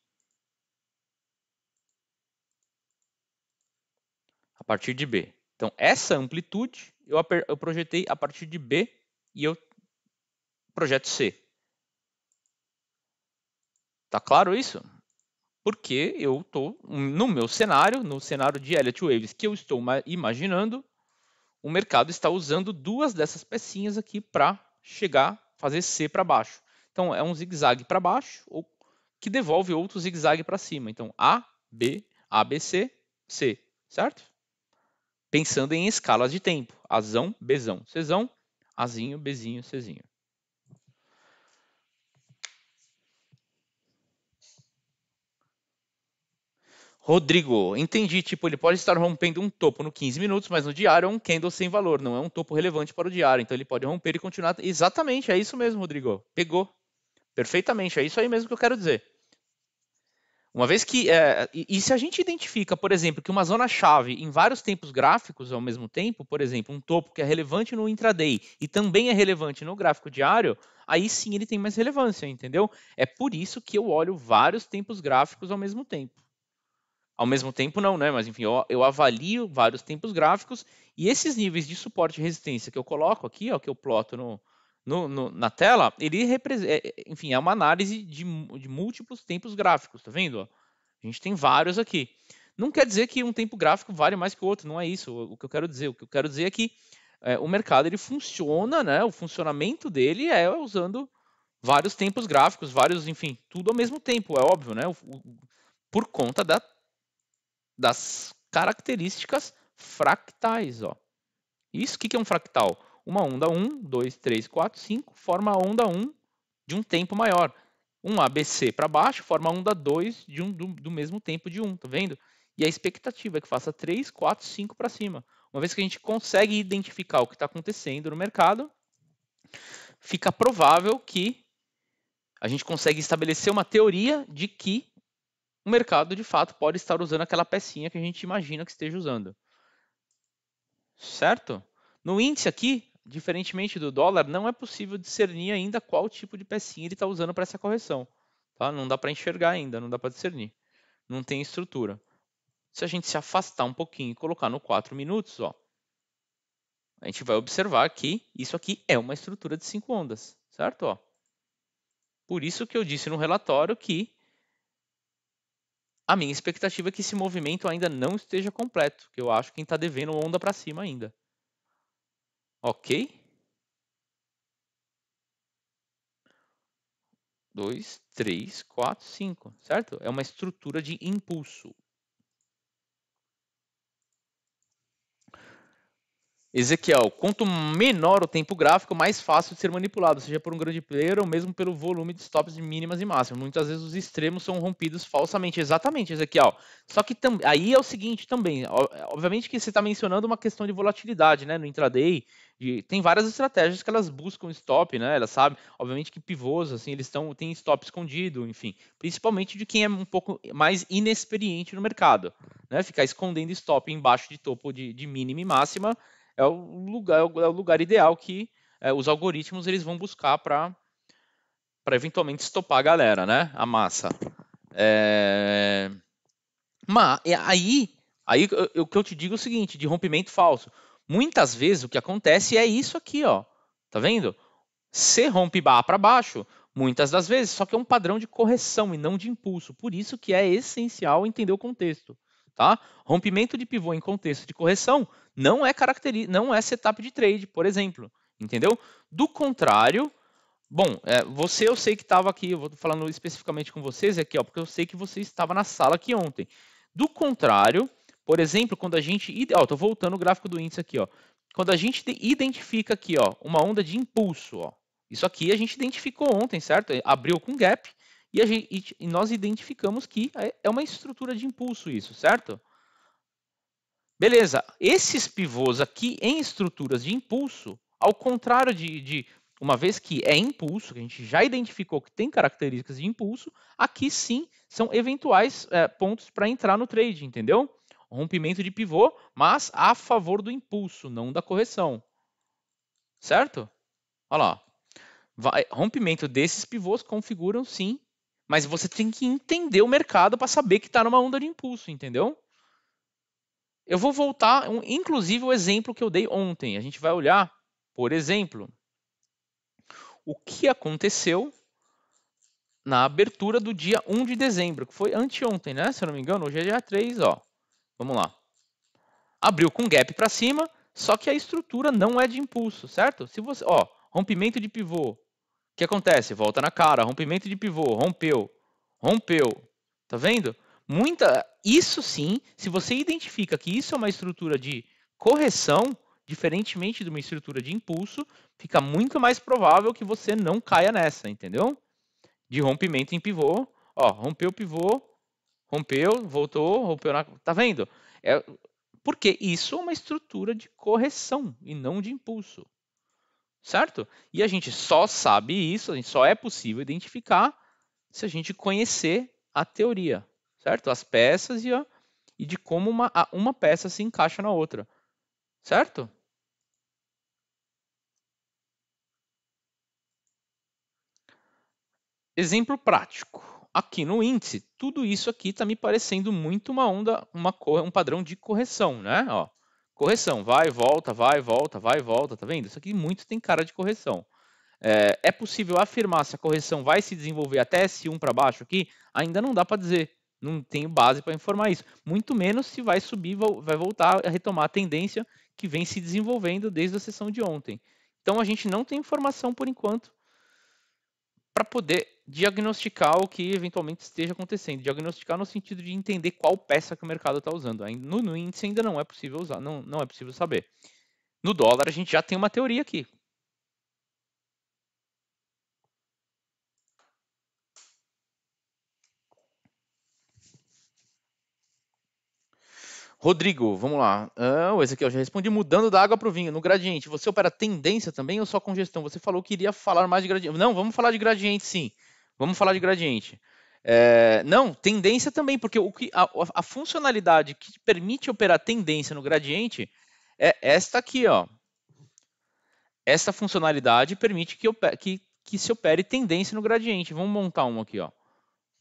[SPEAKER 1] A partir de B. Então, essa amplitude eu, eu projetei a partir de B e eu projeto C. Tá claro isso? porque eu estou no meu cenário, no cenário de Elliott Waves que eu estou imaginando, o mercado está usando duas dessas pecinhas aqui para chegar, fazer C para baixo. Então é um zigue-zague para baixo ou que devolve outro zigue-zague para cima. Então A, B, A, B, C, C, certo? Pensando em escalas de tempo, Azão, Bzão, Czão, Azinho, Bzinho, cesinho. Rodrigo, entendi, tipo, ele pode estar rompendo um topo no 15 minutos, mas no diário é um candle sem valor, não é um topo relevante para o diário, então ele pode romper e continuar. Exatamente, é isso mesmo, Rodrigo. Pegou. Perfeitamente, é isso aí mesmo que eu quero dizer. Uma vez que. É, e, e se a gente identifica, por exemplo, que uma zona-chave em vários tempos gráficos ao mesmo tempo, por exemplo, um topo que é relevante no intraday e também é relevante no gráfico diário, aí sim ele tem mais relevância, entendeu? É por isso que eu olho vários tempos gráficos ao mesmo tempo. Ao mesmo tempo, não, né? Mas enfim, eu, eu avalio vários tempos gráficos e esses níveis de suporte e resistência que eu coloco aqui, ó, que eu ploto no, no, no, na tela, ele representa, é, é, enfim, é uma análise de, de, múltiplos tempos gráficos, tá vendo? A gente tem vários aqui. Não quer dizer que um tempo gráfico vale mais que o outro, não é isso o, o que eu quero dizer. O que eu quero dizer é que é, o mercado ele funciona, né? O funcionamento dele é usando vários tempos gráficos, vários, enfim, tudo ao mesmo tempo, é óbvio, né? O, o, por conta da das características fractais. Ó. Isso, o que, que é um fractal? Uma onda 1, 2, 3, 4, 5 forma a onda 1 de um tempo maior. Um ABC para baixo forma a onda 2 de um, do, do mesmo tempo de 1, um, tá vendo? E a expectativa é que faça 3, 4, 5 para cima. Uma vez que a gente consegue identificar o que está acontecendo no mercado, fica provável que a gente consegue estabelecer uma teoria de que o mercado de fato pode estar usando aquela pecinha que a gente imagina que esteja usando. Certo? No índice aqui, diferentemente do dólar, não é possível discernir ainda qual tipo de pecinha ele está usando para essa correção. Tá? Não dá para enxergar ainda, não dá para discernir. Não tem estrutura. Se a gente se afastar um pouquinho e colocar no 4 minutos, ó, a gente vai observar que isso aqui é uma estrutura de 5 ondas, certo? Ó. Por isso que eu disse no relatório que a minha expectativa é que esse movimento ainda não esteja completo, que eu acho que está devendo onda para cima ainda. Ok? Dois, três, quatro, cinco, certo? É uma estrutura de impulso. Ezequiel, quanto menor o tempo gráfico, mais fácil de ser manipulado, seja por um grande player ou mesmo pelo volume de stops de mínimas e máximas. Muitas vezes os extremos são rompidos falsamente. Exatamente, Ezequiel. Só que aí é o seguinte também, obviamente que você está mencionando uma questão de volatilidade, né, no intraday. tem várias estratégias que elas buscam stop, né? Elas sabem, obviamente que pivôs, assim, eles estão têm stop escondido, enfim, principalmente de quem é um pouco mais inexperiente no mercado, né? Ficar escondendo stop embaixo de topo de, de mínima e máxima é o lugar, é, é o lugar ideal que é, os algoritmos eles vão buscar para eventualmente estopar a galera, né? A massa. É... Mas aí, aí o que eu te digo é o seguinte, de rompimento falso. Muitas vezes o que acontece é isso aqui, ó. Tá vendo? Se rompe barra para baixo, muitas das vezes, só que é um padrão de correção e não de impulso. Por isso que é essencial entender o contexto. Tá? Rompimento de pivô em contexto de correção não é característica, não é setup de trade, por exemplo, entendeu? Do contrário, bom, é, você eu sei que estava aqui, eu vou falando especificamente com vocês aqui, ó, porque eu sei que você estava na sala aqui ontem. Do contrário, por exemplo, quando a gente, ó, tô voltando o gráfico do índice aqui, ó. Quando a gente identifica aqui, ó, uma onda de impulso, ó. Isso aqui a gente identificou ontem, certo? Abriu com gap, e, gente, e nós identificamos que é, é uma estrutura de impulso isso, certo? Beleza, esses pivôs aqui em estruturas de impulso, ao contrário de, de uma vez que é impulso, que a gente já identificou que tem características de impulso, aqui sim são eventuais é, pontos para entrar no trade, entendeu? Rompimento de pivô, mas a favor do impulso, não da correção. Certo? Olha lá. Vai, rompimento desses pivôs configuram sim mas você tem que entender o mercado para saber que está numa onda de impulso, entendeu? Eu vou voltar, um, inclusive, o exemplo que eu dei ontem. A gente vai olhar, por exemplo, o que aconteceu na abertura do dia 1 de dezembro, que foi anteontem, né? Se eu não me engano, hoje é dia 3, ó. Vamos lá. Abriu com gap para cima, só que a estrutura não é de impulso, certo? Se você, ó, rompimento de pivô, que acontece? Volta na cara, rompimento de pivô, rompeu, rompeu. Tá vendo? Muita. Isso sim, se você identifica que isso é uma estrutura de correção, diferentemente de uma estrutura de impulso, fica muito mais provável que você não caia nessa, entendeu? De rompimento em pivô. Ó, rompeu o pivô, rompeu, voltou, rompeu na. Tá vendo? É... Porque isso é uma estrutura de correção e não de impulso certo? E a gente só sabe isso, a gente só é possível identificar se a gente conhecer a teoria, certo? As peças e, a, e de como uma, a, uma peça se encaixa na outra, certo? Exemplo prático. Aqui no índice, tudo isso aqui está me parecendo muito uma onda, uma um padrão de correção, né? Ó, Correção, vai, volta, vai, volta, vai, volta, tá vendo? Isso aqui muito tem cara de correção. É, é possível afirmar se a correção vai se desenvolver até S1 para baixo aqui? Ainda não dá para dizer. Não tenho base para informar isso. Muito menos se vai subir, vai voltar a retomar a tendência que vem se desenvolvendo desde a sessão de ontem. Então a gente não tem informação por enquanto para poder diagnosticar o que eventualmente esteja acontecendo. Diagnosticar no sentido de entender qual peça que o mercado está usando. No, no índice ainda não é possível usar, não, não é possível saber. No dólar a gente já tem uma teoria aqui. Rodrigo, vamos lá. Ah, esse aqui eu já respondi mudando da água para o vinho. No gradiente, você opera tendência também ou só congestão? Você falou que iria falar mais de gradiente. Não, vamos falar de gradiente sim. Vamos falar de gradiente. É, não, tendência também, porque o que, a, a, funcionalidade que permite operar tendência no gradiente é esta aqui, ó. Esta funcionalidade permite que, que, que se opere tendência no gradiente. Vamos montar uma aqui, ó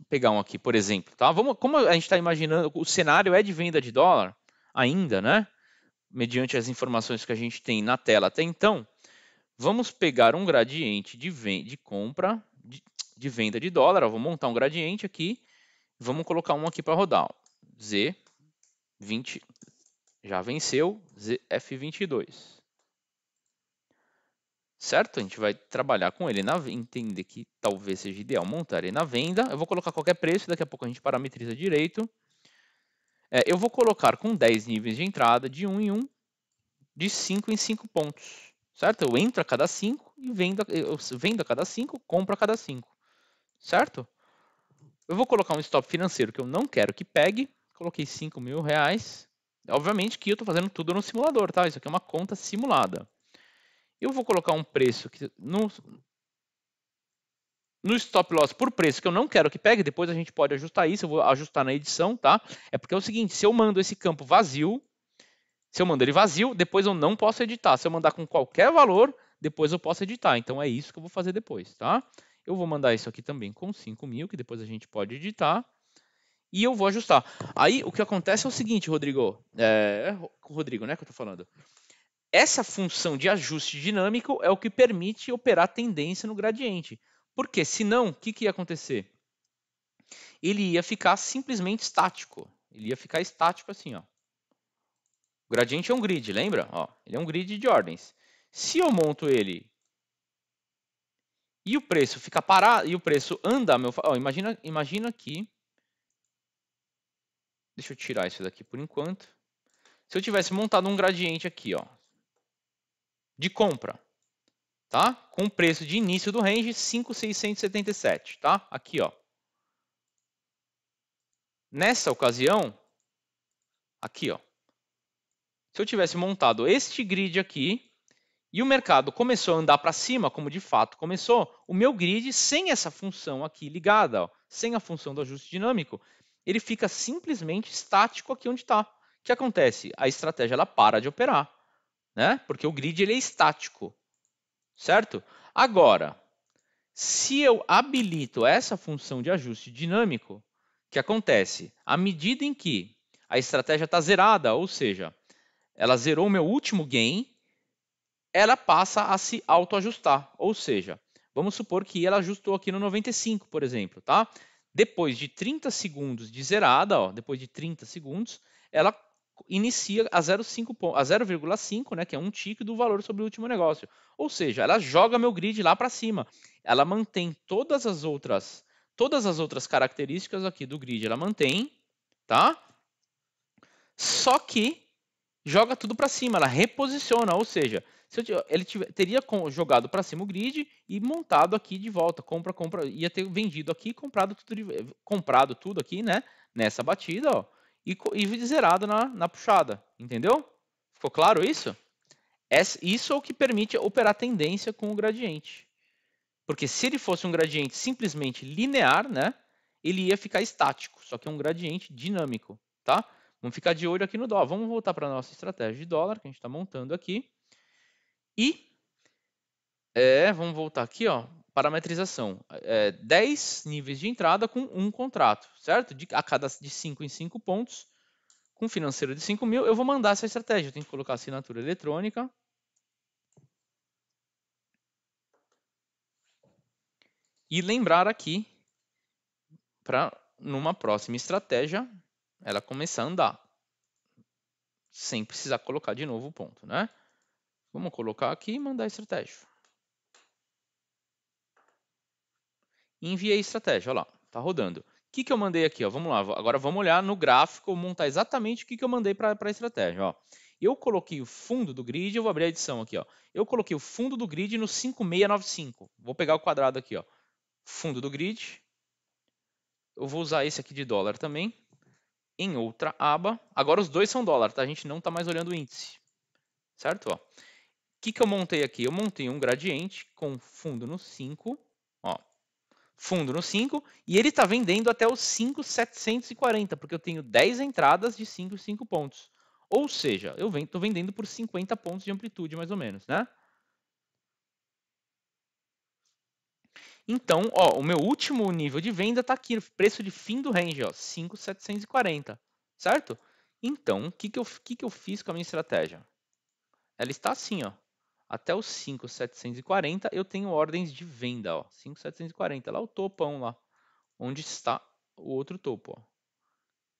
[SPEAKER 1] pegar um aqui, por exemplo, tá? Vamos, como a gente está imaginando, o cenário é de venda de dólar ainda, né? Mediante as informações que a gente tem na tela até então, vamos pegar um gradiente de, venda, de compra, de, de venda de dólar, Eu vou montar um gradiente aqui, vamos colocar um aqui para rodar, ó, Z20, já venceu, F22 certo? A gente vai trabalhar com ele na entender que talvez seja ideal montar ele na venda. Eu vou colocar qualquer preço, daqui a pouco a gente parametriza direito. É, eu vou colocar com 10 níveis de entrada, de 1 em 1, de 5 em 5 pontos, certo? Eu entro a cada 5 e vendo, eu vendo a cada 5, compro a cada 5, certo? Eu vou colocar um stop financeiro que eu não quero que pegue, coloquei 5 mil reais. Obviamente que eu estou fazendo tudo no simulador, tá? Isso aqui é uma conta simulada eu vou colocar um preço que no, no stop loss por preço que eu não quero que pegue, depois a gente pode ajustar isso, eu vou ajustar na edição, tá? É porque é o seguinte, se eu mando esse campo vazio, se eu mando ele vazio, depois eu não posso editar. Se eu mandar com qualquer valor, depois eu posso editar. Então é isso que eu vou fazer depois, tá? Eu vou mandar isso aqui também com 5 mil, que depois a gente pode editar. E eu vou ajustar. Aí o que acontece é o seguinte, Rodrigo. É, Rodrigo, né, que eu tô falando. Essa função de ajuste dinâmico é o que permite operar tendência no gradiente. Porque senão, o que, que ia acontecer? Ele ia ficar simplesmente estático. Ele ia ficar estático assim, ó. O gradiente é um grid, lembra? Ó, ele é um grid de ordens. Se eu monto ele e o preço fica parado e o preço anda, meu, ó, imagina, imagina aqui. Deixa eu tirar isso daqui por enquanto. Se eu tivesse montado um gradiente aqui, ó, de compra, tá? Com o preço de início do range 5,677, tá? Aqui, ó. Nessa ocasião, aqui, ó. Se eu tivesse montado este grid aqui e o mercado começou a andar para cima, como de fato começou, o meu grid sem essa função aqui ligada, ó, sem a função do ajuste dinâmico, ele fica simplesmente estático aqui onde está. O que acontece? A estratégia ela para de operar né? Porque o grid ele é estático, certo? Agora, se eu habilito essa função de ajuste dinâmico, o que acontece? À medida em que a estratégia está zerada, ou seja, ela zerou o meu último gain, ela passa a se autoajustar. Ou seja, vamos supor que ela ajustou aqui no 95, por exemplo, tá? Depois de 30 segundos de zerada, ó, depois de 30 segundos, ela inicia a 0,5, né, que é um tique do valor sobre o último negócio. Ou seja, ela joga meu grid lá para cima. Ela mantém todas as outras todas as outras características aqui do grid, ela mantém, tá? Só que joga tudo para cima, ela reposiciona, ou seja, se eu, ele tiver, teria jogado para cima o grid e montado aqui de volta, compra, compra, ia ter vendido aqui, comprado tudo, comprado tudo aqui, né? Nessa batida, ó e, e zerado na, na puxada. Entendeu? Ficou claro isso? Isso é o que permite operar tendência com o gradiente. Porque se ele fosse um gradiente simplesmente linear, né, ele ia ficar estático, só que é um gradiente dinâmico. Tá? Vamos ficar de olho aqui no dólar. Vamos voltar para a nossa estratégia de dólar que a gente está montando aqui. E é, vamos voltar aqui, ó parametrização. É, 10 níveis de entrada com um contrato, certo? De, a cada de 5 em 5 pontos, com financeiro de 5 mil, eu vou mandar essa estratégia. Eu tenho que colocar assinatura eletrônica. E lembrar aqui, para numa próxima estratégia, ela começar a andar. Sem precisar colocar de novo o ponto, né? Vamos colocar aqui e mandar estratégia. Enviei estratégia, olha lá, tá rodando. O que, que eu mandei aqui? Ó? Vamos lá, agora vamos olhar no gráfico, montar exatamente o que, que eu mandei para a estratégia. Ó. Eu coloquei o fundo do grid, eu vou abrir a edição aqui. Ó. Eu coloquei o fundo do grid no 5695. Vou pegar o quadrado aqui. Ó. Fundo do grid. Eu vou usar esse aqui de dólar também. Em outra aba. Agora os dois são dólar, tá? A gente não está mais olhando o índice. Certo? O que, que eu montei aqui? Eu montei um gradiente com fundo no 5 fundo no 5 e ele está vendendo até os 5,740, porque eu tenho 10 entradas de 5, 5 pontos. Ou seja, eu estou vendendo por 50 pontos de amplitude, mais ou menos, né? Então, ó, o meu último nível de venda está aqui, preço de fim do range, ó, 5,740, certo? Então, o que, que, eu, que, que eu fiz com a minha estratégia? Ela está assim, ó até os 5,740 eu tenho ordens de venda, ó, 5,740, lá o topão lá, onde está o outro topo, ó.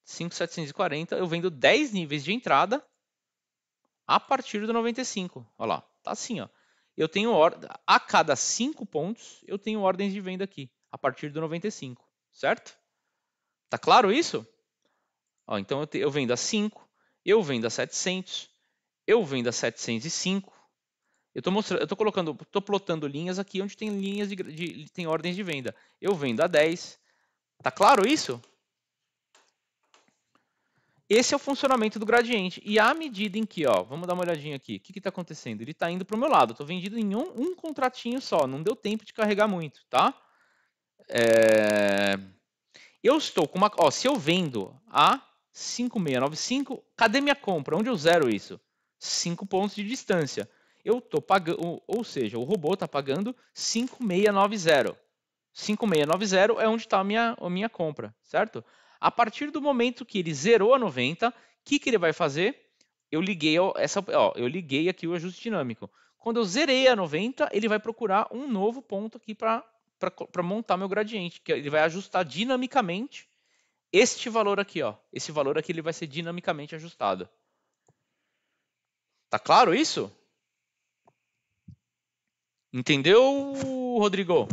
[SPEAKER 1] 5,740, eu vendo 10 níveis de entrada a partir do 95, ó lá, tá assim, ó. Eu tenho ordem a cada 5 pontos, eu tenho ordens de venda aqui, a partir do 95, certo? Tá claro isso? Ó, então eu, te, eu vendo a 5, eu vendo a 700, eu vendo a 705, eu estou mostrando, eu tô colocando, tô plotando linhas aqui onde tem linhas de, de, tem ordens de venda. Eu vendo a 10. Tá claro isso? Esse é o funcionamento do gradiente. E à medida em que, ó, vamos dar uma olhadinha aqui. O que está acontecendo? Ele está indo para o meu lado. Estou vendido em um, um, contratinho só. Não deu tempo de carregar muito, tá? É... Eu estou com uma... Ó, se eu vendo a 5695, cadê minha compra? Onde eu zero isso? 5 pontos de distância eu tô pagando, ou seja, o robô está pagando 5690. 5690 é onde está a minha, a minha compra, certo? A partir do momento que ele zerou a 90, o que, que ele vai fazer? Eu liguei, essa, ó, eu liguei aqui o ajuste dinâmico. Quando eu zerei a 90, ele vai procurar um novo ponto aqui para montar meu gradiente, que ele vai ajustar dinamicamente este valor aqui, ó. Esse valor aqui ele vai ser dinamicamente ajustado. Tá claro isso? Entendeu, Rodrigo?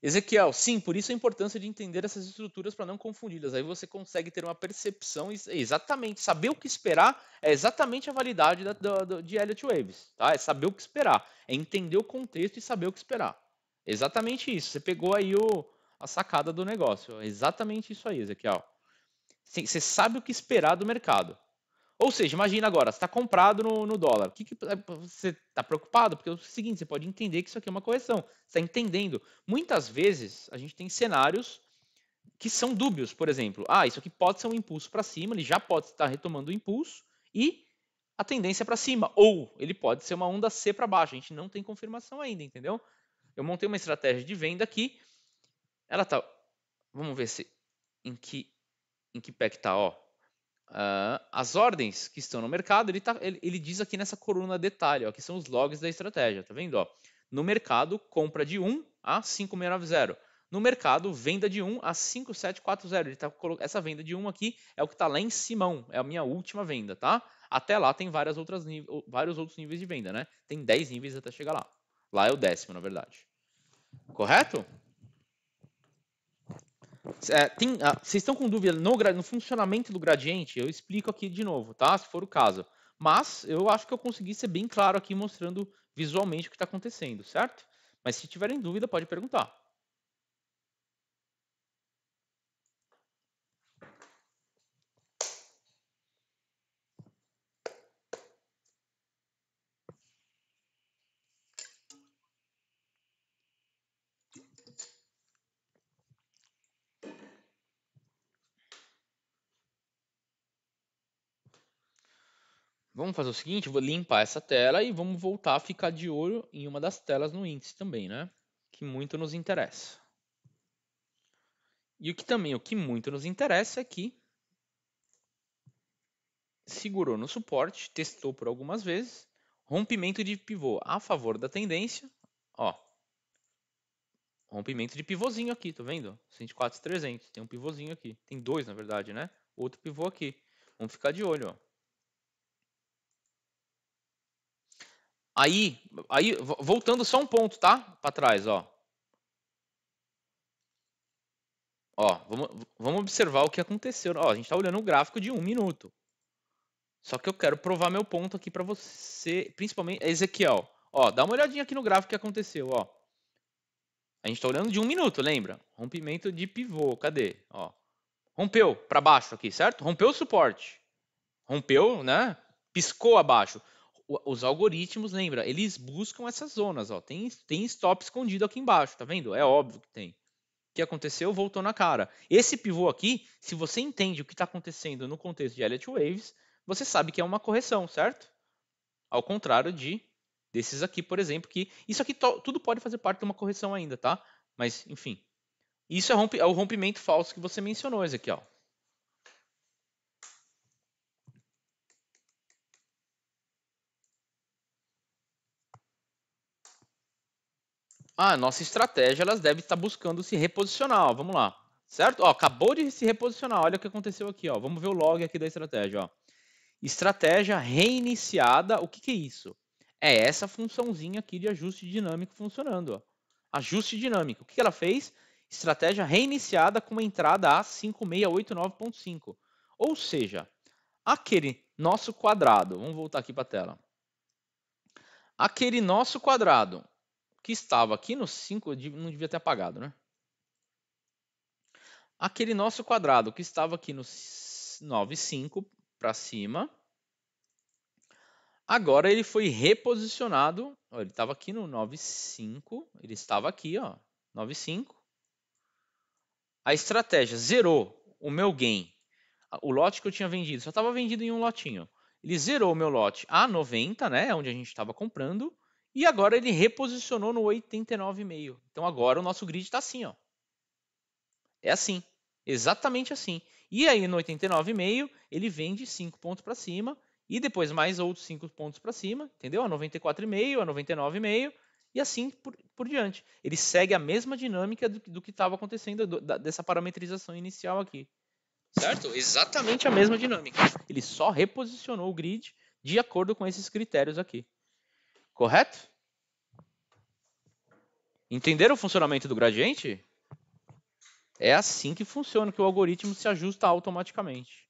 [SPEAKER 1] Ezequiel, sim, por isso a importância de entender essas estruturas para não confundi-las. Aí você consegue ter uma percepção é exatamente, saber o que esperar é exatamente a validade da, da, de Elliott Waves, tá? É saber o que esperar, é entender o contexto e saber o que esperar. Exatamente isso. Você pegou aí o, a sacada do negócio. É exatamente isso aí, Ezequiel. Você sabe o que esperar do mercado. Ou seja, imagina agora, você está comprado no, no dólar. O que, que é, você está preocupado? Porque é o seguinte, você pode entender que isso aqui é uma correção. Você está entendendo. Muitas vezes a gente tem cenários que são dúbios, por exemplo. Ah, isso aqui pode ser um impulso para cima, ele já pode estar retomando o impulso e a tendência é para cima. Ou ele pode ser uma onda C para baixo. A gente não tem confirmação ainda, entendeu? Eu montei uma estratégia de venda aqui. Ela tá. Vamos ver se em que em que pé que tá, ó uh, as ordens que estão no mercado, ele, tá, ele, ele diz aqui nessa coluna detalhe, ó, que são os logs da estratégia, tá vendo? Ó? No mercado, compra de 1 a 5690. No mercado, venda de 1 a 5740. Ele tá, essa venda de 1 aqui é o que está lá em Simão, é a minha última venda, tá? Até lá tem várias outras, vários outros níveis de venda, né? Tem 10 níveis até chegar lá. Lá é o décimo, na verdade. Correto? É, tem, ah, vocês estão com dúvida no, no, funcionamento do gradiente? Eu explico aqui de novo, tá? Se for o caso. Mas eu acho que eu consegui ser bem claro aqui mostrando visualmente o que está acontecendo, certo? Mas se tiverem dúvida, pode perguntar. Vamos fazer o seguinte, vou limpar essa tela e vamos voltar a ficar de olho em uma das telas no índice também, né? Que muito nos interessa. E o que também, o que muito nos interessa é que segurou no suporte, testou por algumas vezes, rompimento de pivô a favor da tendência, ó. Rompimento de pivôzinho aqui, tá vendo? 104,300, tem um pivôzinho aqui. Tem dois, na verdade, né? Outro pivô aqui. Vamos ficar de olho, ó. Aí, aí voltando só um ponto, tá? Para trás, ó. Ó, vamos, vamos observar o que aconteceu. Ó, a gente está olhando o gráfico de um minuto. Só que eu quero provar meu ponto aqui para você, principalmente é Ezequiel. Ó, dá uma olhadinha aqui no gráfico que aconteceu, ó. A gente está olhando de um minuto, lembra? Rompimento de pivô, cadê? Ó, rompeu para baixo aqui, certo? Rompeu o suporte, rompeu, né? Piscou abaixo os algoritmos, lembra, eles buscam essas zonas. Ó. Tem, tem stop escondido aqui embaixo, tá vendo? É óbvio que tem. O que aconteceu voltou na cara. Esse pivô aqui, se você entende o que está acontecendo no contexto de Elliott Waves, você sabe que é uma correção, certo? Ao contrário de desses aqui, por exemplo, que isso aqui tudo pode fazer parte de uma correção ainda, tá? Mas, enfim. Isso é, romp é o rompimento falso que você mencionou, Ezequiel. Ah, nossa estratégia, elas devem estar buscando se reposicionar, ó, vamos lá. Certo? Ó, acabou de se reposicionar, olha o que aconteceu aqui, ó. Vamos ver o log aqui da estratégia, ó. Estratégia reiniciada, o que, que é isso? É essa funçãozinha aqui de ajuste dinâmico funcionando, ó. Ajuste dinâmico. O que, que ela fez? Estratégia reiniciada com uma entrada a 5689.5. Ou seja, aquele nosso quadrado, vamos voltar aqui para a tela. Aquele nosso quadrado que estava aqui no 5, não devia ter apagado, né? Aquele nosso quadrado que estava aqui no 9,5 para cima, agora ele foi reposicionado, ó, ele estava aqui no 9,5, ele estava aqui, ó, 9,5. A estratégia zerou o meu gain, o lote que eu tinha vendido, só estava vendido em um lotinho. Ele zerou o meu lote a 90, né, onde a gente estava comprando, e agora ele reposicionou no 89,5. Então agora o nosso grid está assim, ó. É assim, exatamente assim. E aí no 89,5 ele vende 5 pontos para cima e depois mais outros 5 pontos para cima, entendeu? A 94,5, a 99,5 e assim por, por, diante. Ele segue a mesma dinâmica do, do que estava acontecendo do, da, dessa parametrização inicial aqui. Certo? Exatamente a mesma dinâmica. Ele só reposicionou o grid de acordo com esses critérios aqui. Correto? Entenderam o funcionamento do gradiente? É assim que funciona, que o algoritmo se ajusta automaticamente.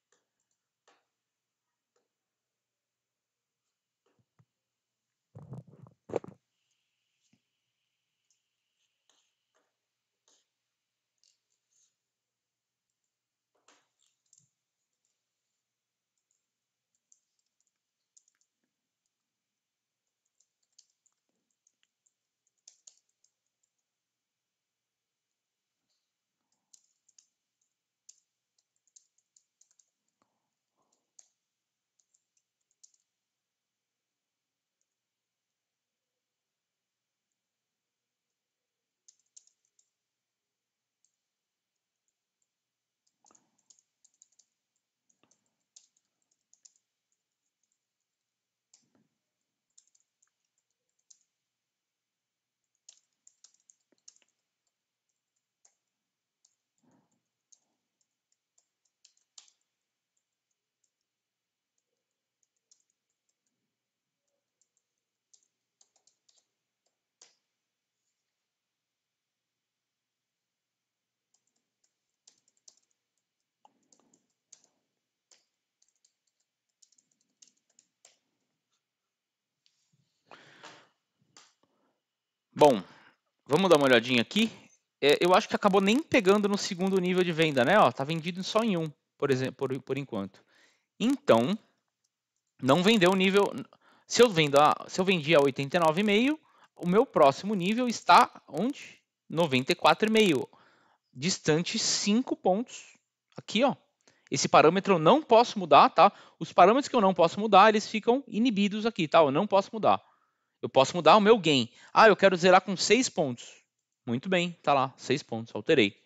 [SPEAKER 1] Bom, vamos dar uma olhadinha aqui. É, eu acho que acabou nem pegando no segundo nível de venda, né? Ó, tá vendido só em um, por exemplo, por, por enquanto. Então, não vendeu o nível. Se eu vendo a, se eu vendi a 89,5, o meu próximo nível está onde? 94,5. Distante 5 pontos. Aqui, ó. Esse parâmetro eu não posso mudar, tá? Os parâmetros que eu não posso mudar, eles ficam inibidos aqui, tá? Eu não posso mudar. Eu posso mudar o meu gain. Ah, eu quero zerar com 6 pontos. Muito bem, tá lá, 6 pontos, alterei.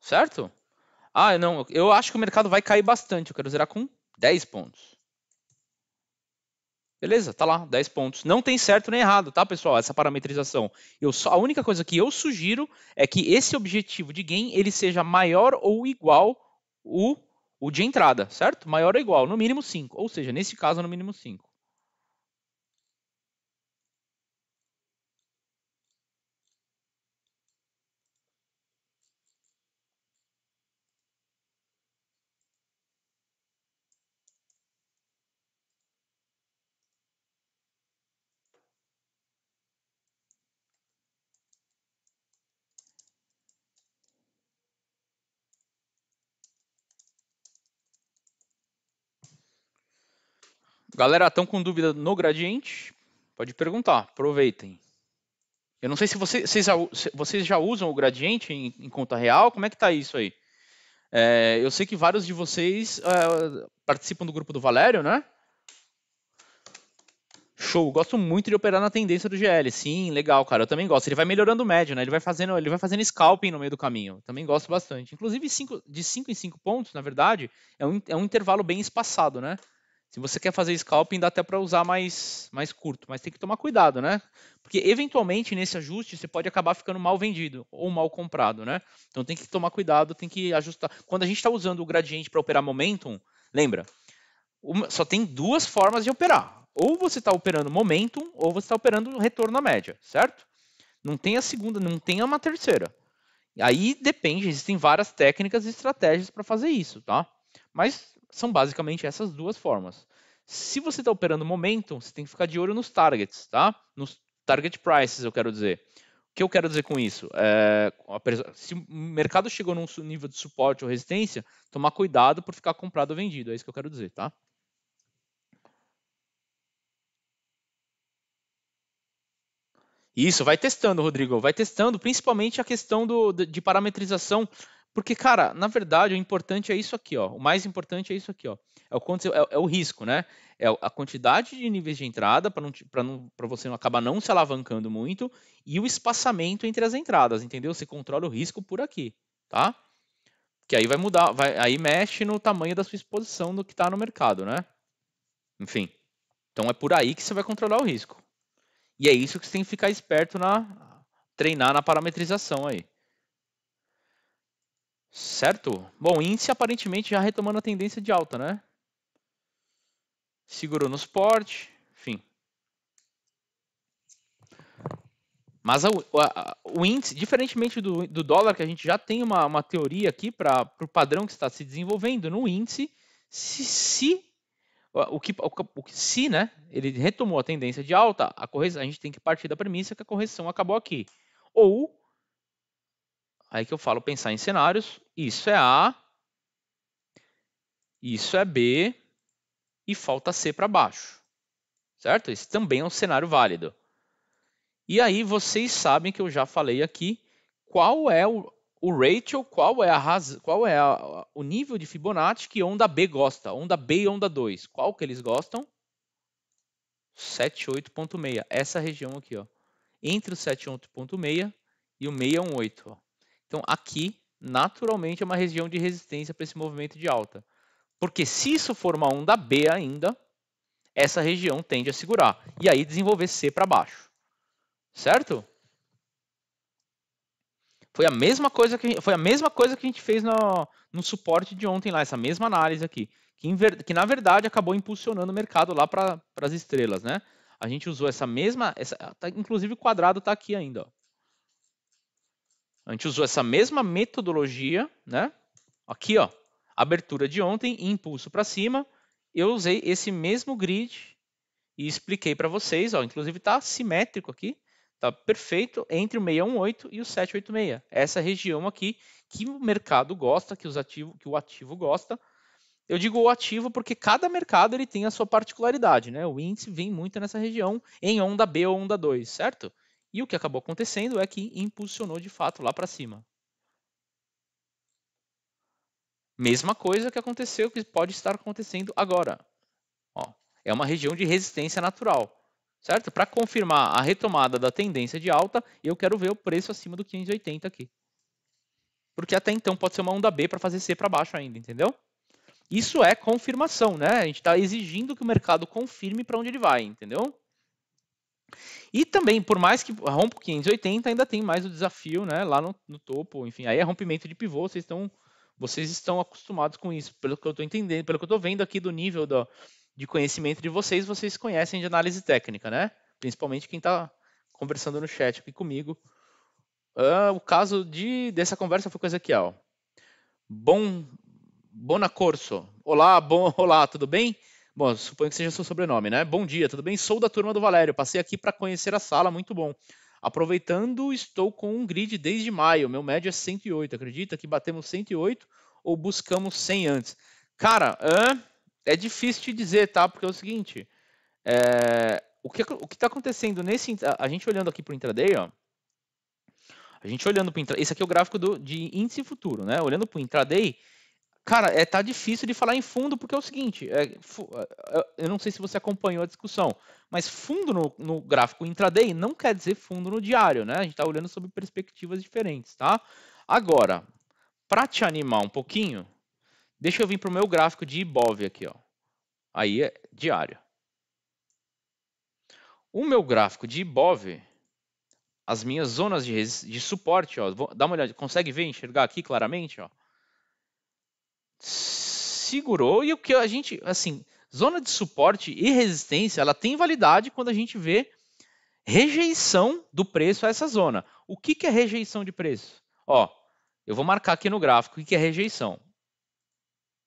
[SPEAKER 1] Certo? Ah, não, eu acho que o mercado vai cair bastante. Eu quero zerar com 10 pontos. Beleza, tá lá, 10 pontos. Não tem certo nem errado, tá, pessoal? Essa parametrização. Eu só, a única coisa que eu sugiro é que esse objetivo de gain ele seja maior ou igual o, o de entrada, certo? Maior ou igual, no mínimo 5. Ou seja, nesse caso, no mínimo 5. Galera, estão com dúvida no gradiente? Pode perguntar, aproveitem. Eu não sei se vocês, vocês, já, vocês já usam o gradiente em, em, conta real, como é que tá isso aí? É, eu sei que vários de vocês é, participam do grupo do Valério, né? Show, gosto muito de operar na tendência do GL. Sim, legal, cara. Eu também gosto. Ele vai melhorando o médio, né? Ele vai fazendo, ele vai fazendo scalping no meio do caminho. Também gosto bastante. Inclusive, cinco, de 5 em 5 pontos, na verdade, é um, é um intervalo bem espaçado, né? Se você quer fazer scalping, dá até para usar mais, mais curto, mas tem que tomar cuidado, né? Porque eventualmente nesse ajuste você pode acabar ficando mal vendido ou mal comprado, né? Então tem que tomar cuidado, tem que ajustar. Quando a gente está usando o gradiente para operar momentum, lembra? Uma, só tem duas formas de operar. Ou você está operando momentum, ou você está operando retorno à média, certo? Não tem a segunda, não tem uma terceira. Aí depende, existem várias técnicas e estratégias para fazer isso, tá? Mas são basicamente essas duas formas. Se você está operando momentum, você tem que ficar de olho nos targets, tá? Nos target prices, eu quero dizer. O que eu quero dizer com isso? É, se o mercado chegou num nível de suporte ou resistência, tomar cuidado por ficar comprado ou vendido. É isso que eu quero dizer, tá? Isso, vai testando, Rodrigo, vai testando, principalmente a questão do, de parametrização porque, cara, na verdade, o importante é isso aqui, ó. O mais importante é isso aqui, ó. É o, é, é o risco, né? É a quantidade de níveis de entrada para não, não, você não acabar não se alavancando muito e o espaçamento entre as entradas, entendeu? Você controla o risco por aqui, tá? Que aí vai mudar, vai, aí mexe no tamanho da sua exposição do que está no mercado, né? Enfim. Então é por aí que você vai controlar o risco. E é isso que você tem que ficar esperto na treinar na parametrização aí. Certo? Bom, índice aparentemente já retomando a tendência de alta, né? Segurou no suporte, enfim. Mas a, a, o índice, diferentemente do, do, dólar, que a gente já tem uma, uma teoria aqui para o padrão que está se desenvolvendo, no índice, se, se o que, o que, se né, ele retomou a tendência de alta, a, correção, a gente tem que partir da premissa que a correção acabou aqui. Ou Aí que eu falo pensar em cenários. Isso é A, isso é B e falta C para baixo. Certo? Esse também é um cenário válido. E aí vocês sabem que eu já falei aqui qual é o, o ratio, qual é, a, qual é a, o nível de Fibonacci que onda B gosta, onda B e onda 2. Qual que eles gostam? 78.6, essa região aqui, ó, entre o 78.6 e o 618, ó. Então, aqui, naturalmente, é uma região de resistência para esse movimento de alta. Porque se isso for uma onda B ainda, essa região tende a segurar. E aí desenvolver C para baixo. Certo? Foi a mesma coisa que, foi a, mesma coisa que a gente fez no, no suporte de ontem lá, essa mesma análise aqui. Que, que na verdade acabou impulsionando o mercado lá para as estrelas, né? A gente usou essa mesma, essa, tá, inclusive o quadrado está aqui ainda. Ó. A gente usou essa mesma metodologia, né? Aqui, ó, abertura de ontem, impulso para cima. Eu usei esse mesmo grid e expliquei para vocês, ó, inclusive está simétrico aqui, está perfeito entre o 618 e o 786. Essa região aqui que o mercado gosta, que, os ativo, que o ativo gosta. Eu digo o ativo porque cada mercado ele tem a sua particularidade, né? O índice vem muito nessa região em onda B ou onda 2, certo? E o que acabou acontecendo é que impulsionou de fato lá para cima. Mesma coisa que aconteceu, que pode estar acontecendo agora. Ó, é uma região de resistência natural. Certo? Para confirmar a retomada da tendência de alta, eu quero ver o preço acima do 580 aqui. Porque até então pode ser uma onda B para fazer C para baixo ainda, entendeu? Isso é confirmação, né? A gente está exigindo que o mercado confirme para onde ele vai, entendeu? E também, por mais que rompa o 580, ainda tem mais o desafio né, lá no, no, topo. Enfim, aí é rompimento de pivô, vocês estão, vocês estão acostumados com isso. Pelo que eu estou entendendo, pelo que eu estou vendo aqui do nível do, de conhecimento de vocês, vocês conhecem de análise técnica, né? Principalmente quem está conversando no chat aqui comigo. Uh, o caso de, dessa conversa foi coisa aqui, ó Bom, Bonacorso. Corso. Olá, bom, olá, tudo bem? Bom, suponho que seja seu sobrenome, né? Bom dia, tudo bem? Sou da turma do Valério, passei aqui para conhecer a sala, muito bom. Aproveitando, estou com um grid desde maio, meu médio é 108, acredita que batemos 108 ou buscamos 100 antes? Cara, é difícil te dizer, tá? Porque é o seguinte, é... o que o está acontecendo nesse... A gente olhando aqui para o intraday, ó, a gente olhando para intraday, esse aqui é o gráfico do, de índice futuro, né? Olhando para o intraday, Cara, é, tá difícil de falar em fundo, porque é o seguinte: é, é, é, eu não sei se você acompanhou a discussão, mas fundo no, no, gráfico intraday não quer dizer fundo no diário, né? A gente tá olhando sobre perspectivas diferentes, tá? Agora, para te animar um pouquinho, deixa eu vir pro meu gráfico de Ibov aqui, ó. Aí é diário. O meu gráfico de Ibov, as minhas zonas de, de suporte, ó, dá uma olhada, consegue ver, enxergar aqui claramente, ó? segurou e o que a gente, assim, zona de suporte e resistência, ela tem validade quando a gente vê rejeição do preço a essa zona. O que, que é rejeição de preço? Ó, eu vou marcar aqui no gráfico o que é rejeição.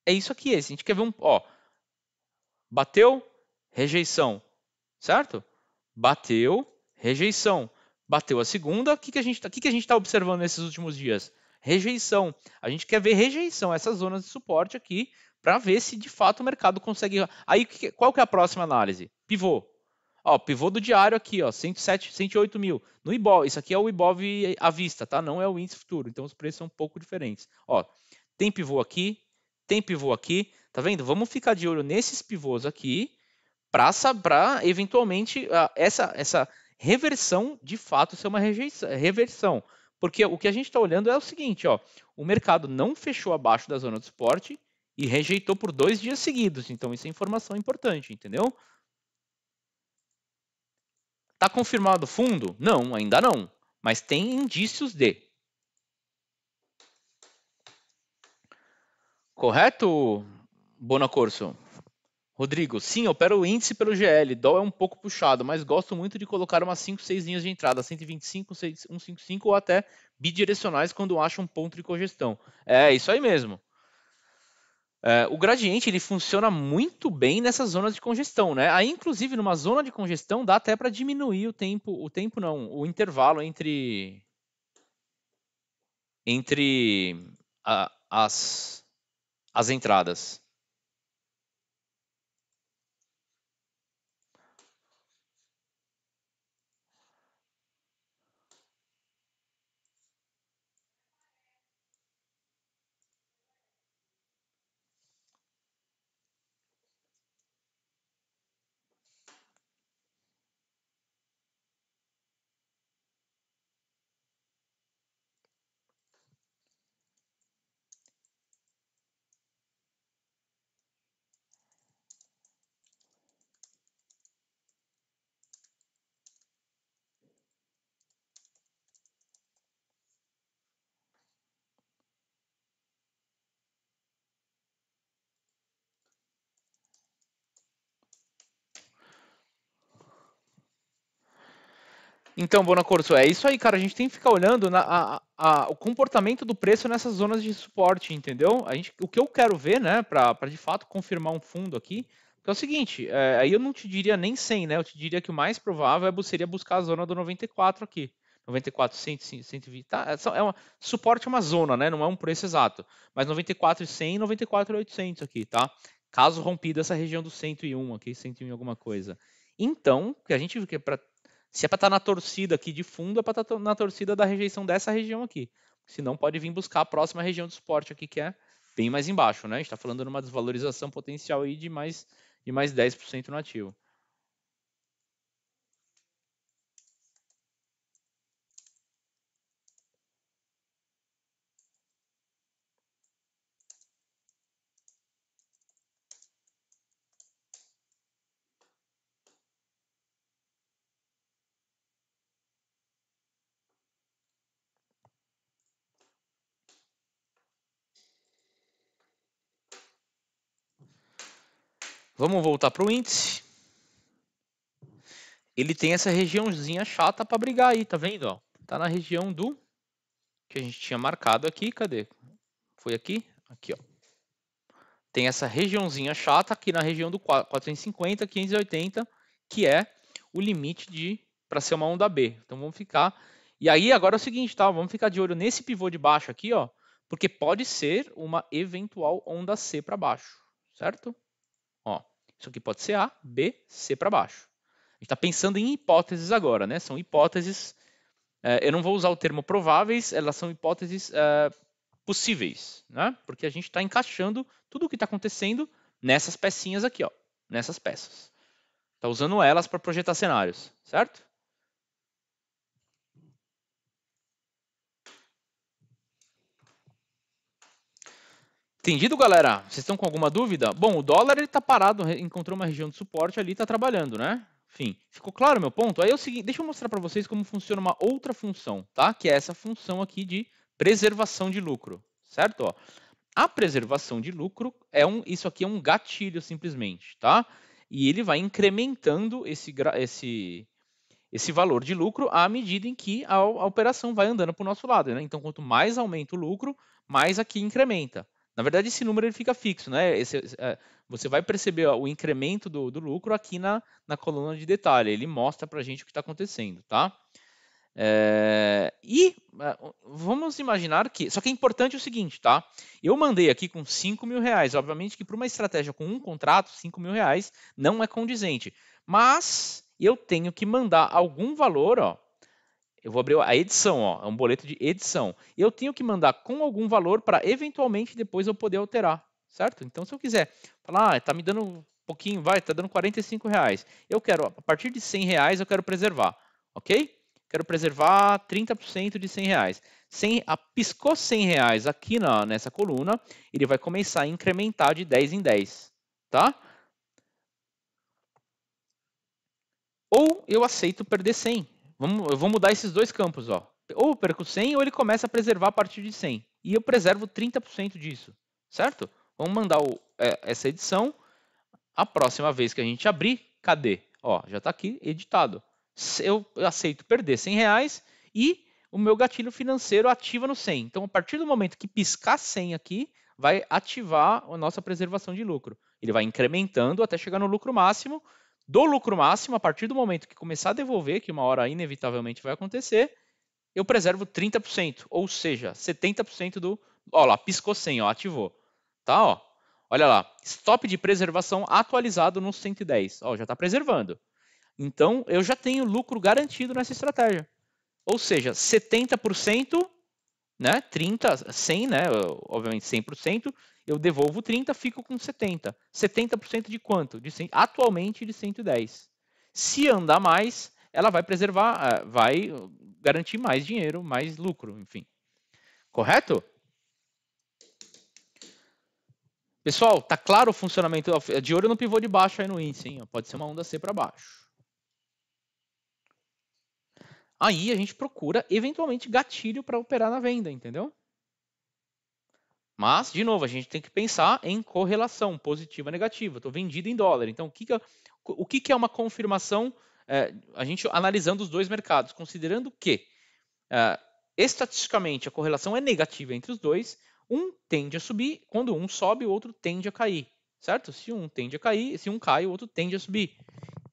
[SPEAKER 1] É isso aqui, esse. a gente quer ver um, ó, bateu, rejeição, certo? Bateu, rejeição, bateu a segunda. O que, que a gente está tá observando nesses últimos dias? Rejeição. A gente quer ver rejeição, essas zonas de suporte aqui, para ver se de fato o mercado consegue. Aí qual que é a próxima análise? Pivô. Ó, pivô do diário aqui, ó, 107, 108 mil. No IBOV, isso aqui é o IBOV à vista, tá? Não é o índice futuro, então os preços são um pouco diferentes. Ó, tem pivô aqui, tem pivô aqui, tá vendo? Vamos ficar de olho nesses pivôs aqui para para eventualmente essa essa reversão de fato ser uma rejeição, reversão. Porque o que a gente está olhando é o seguinte, ó, o mercado não fechou abaixo da zona de suporte e rejeitou por dois dias seguidos. Então, isso é informação importante, entendeu? Está confirmado o fundo? Não, ainda não. Mas tem indícios de. Correto, Bonacorso? Corso? Rodrigo, sim, opero o índice pelo GL. Dó é um pouco puxado, mas gosto muito de colocar umas 5, 6 linhas de entrada, 125, 6, 155 ou até bidirecionais quando acho um ponto de congestão. É, isso aí mesmo. É, o gradiente ele funciona muito bem nessas zonas de congestão, né? Aí, inclusive, numa zona de congestão dá até para diminuir o tempo, o tempo não, o intervalo entre entre a, as as entradas. Então, Bonacorso, é isso aí, cara. A gente tem que ficar olhando na, a, a, o comportamento do preço nessas zonas de suporte, entendeu? A gente, o que eu quero ver, né, para de fato confirmar um fundo aqui, é o seguinte: é, aí eu não te diria nem 100, né? Eu te diria que o mais provável é seria buscar a zona do 94 aqui. 94, 100, 120, tá? É, é uma, suporte é uma zona, né? Não é um preço exato. Mas 94 100, 94 800 aqui, tá? Caso rompida essa região do 101 aqui, 101 alguma coisa. Então, que a gente que é para se é para estar tá na torcida aqui de fundo, é para estar tá na torcida da rejeição dessa região aqui. Se não, pode vir buscar a próxima região do suporte aqui, que é bem mais embaixo, né? A gente está falando de uma desvalorização potencial aí de mais, de mais 10% no ativo. Vamos voltar para o índice. Ele tem essa regiãozinha chata para brigar aí, tá vendo? Ó? Tá na região do que a gente tinha marcado aqui. Cadê? Foi aqui? Aqui, ó. Tem essa regiãozinha chata aqui na região do 450, 580, que é o limite de para ser uma onda B. Então vamos ficar. E aí agora é o seguinte, tá? Vamos ficar de olho nesse pivô de baixo aqui, ó, porque pode ser uma eventual onda C para baixo, certo? Isso aqui pode ser A, B, C para baixo. A gente está pensando em hipóteses agora, né? São hipóteses. Eh, eu não vou usar o termo prováveis, elas são hipóteses eh, possíveis, né? Porque a gente está encaixando tudo o que está acontecendo nessas pecinhas aqui, ó, nessas peças. Está usando elas para projetar cenários, certo? Entendido, galera? Vocês estão com alguma dúvida? Bom, o dólar ele tá parado, encontrou uma região de suporte ali, está trabalhando, né? Enfim, ficou claro meu ponto? Aí é o seguinte, deixa eu mostrar para vocês como funciona uma outra função, tá? Que é essa função aqui de preservação de lucro, certo? Ó, a preservação de lucro é um, isso aqui é um gatilho simplesmente, tá? E ele vai incrementando esse, esse, esse valor de lucro à medida em que a, a operação vai andando para o nosso lado, né? Então, quanto mais aumenta o lucro, mais aqui incrementa. Na verdade, esse número ele fica fixo, né? Esse, é, você vai perceber ó, o incremento do, do, lucro aqui na, na coluna de detalhe. Ele mostra para a gente o que está acontecendo, tá? É, e é, vamos imaginar que. Só que é importante o seguinte, tá? Eu mandei aqui com 5 mil reais. Obviamente que para uma estratégia com um contrato, 5 mil reais não é condizente. Mas eu tenho que mandar algum valor, ó, eu vou abrir a edição, ó, é um boleto de edição. Eu tenho que mandar com algum valor para eventualmente depois eu poder alterar, certo? Então, se eu quiser falar, ah, tá me dando um pouquinho, vai, tá dando 45 reais. Eu quero, a partir de 100 reais, eu quero preservar, ok? Quero preservar 30% de 100 reais. 100, a, piscou 100 reais aqui na, nessa coluna, ele vai começar a incrementar de 10 em 10, tá? Ou eu aceito perder 100, Vamos, eu vou mudar esses dois campos, ó. Ou eu perco 100 ou ele começa a preservar a partir de 100. E eu preservo 30% disso, certo? Vamos mandar o, é, essa edição. A próxima vez que a gente abrir, cadê? Ó, já está aqui editado. Eu aceito perder 100 reais e o meu gatilho financeiro ativa no 100. Então, a partir do momento que piscar 100 aqui, vai ativar a nossa preservação de lucro. Ele vai incrementando até chegar no lucro máximo do lucro máximo, a partir do momento que começar a devolver, que uma hora inevitavelmente vai acontecer, eu preservo 30%, ou seja, 70% do. olha lá, piscou 100, ó, ativou. Tá, ó. Olha lá, stop de preservação atualizado no 110. Ó, já está preservando. Então, eu já tenho lucro garantido nessa estratégia. Ou seja, 70%, né? 30, 100, né? Obviamente 100%, eu devolvo 30, fico com 70. 70% de quanto? De 100, atualmente de 110. Se andar mais, ela vai preservar, ah, vai ah, garantir mais dinheiro, mais lucro, enfim. Correto? Pessoal, tá claro o funcionamento é de olho no pivô de baixo aí no índice, hein? Pode ser uma onda C para baixo. Aí a gente procura eventualmente gatilho para operar na venda, entendeu? Mas, de novo, a gente tem que pensar em correlação positiva negativa. Estou vendido em dólar. Então, o que, que, é, o que, que é uma confirmação? É, a gente analisando os dois mercados, considerando que é, estatisticamente a correlação é negativa entre os dois, um tende a subir, quando um sobe, o outro tende a cair. Certo? Se um tende a cair, se um cai, o outro tende a subir.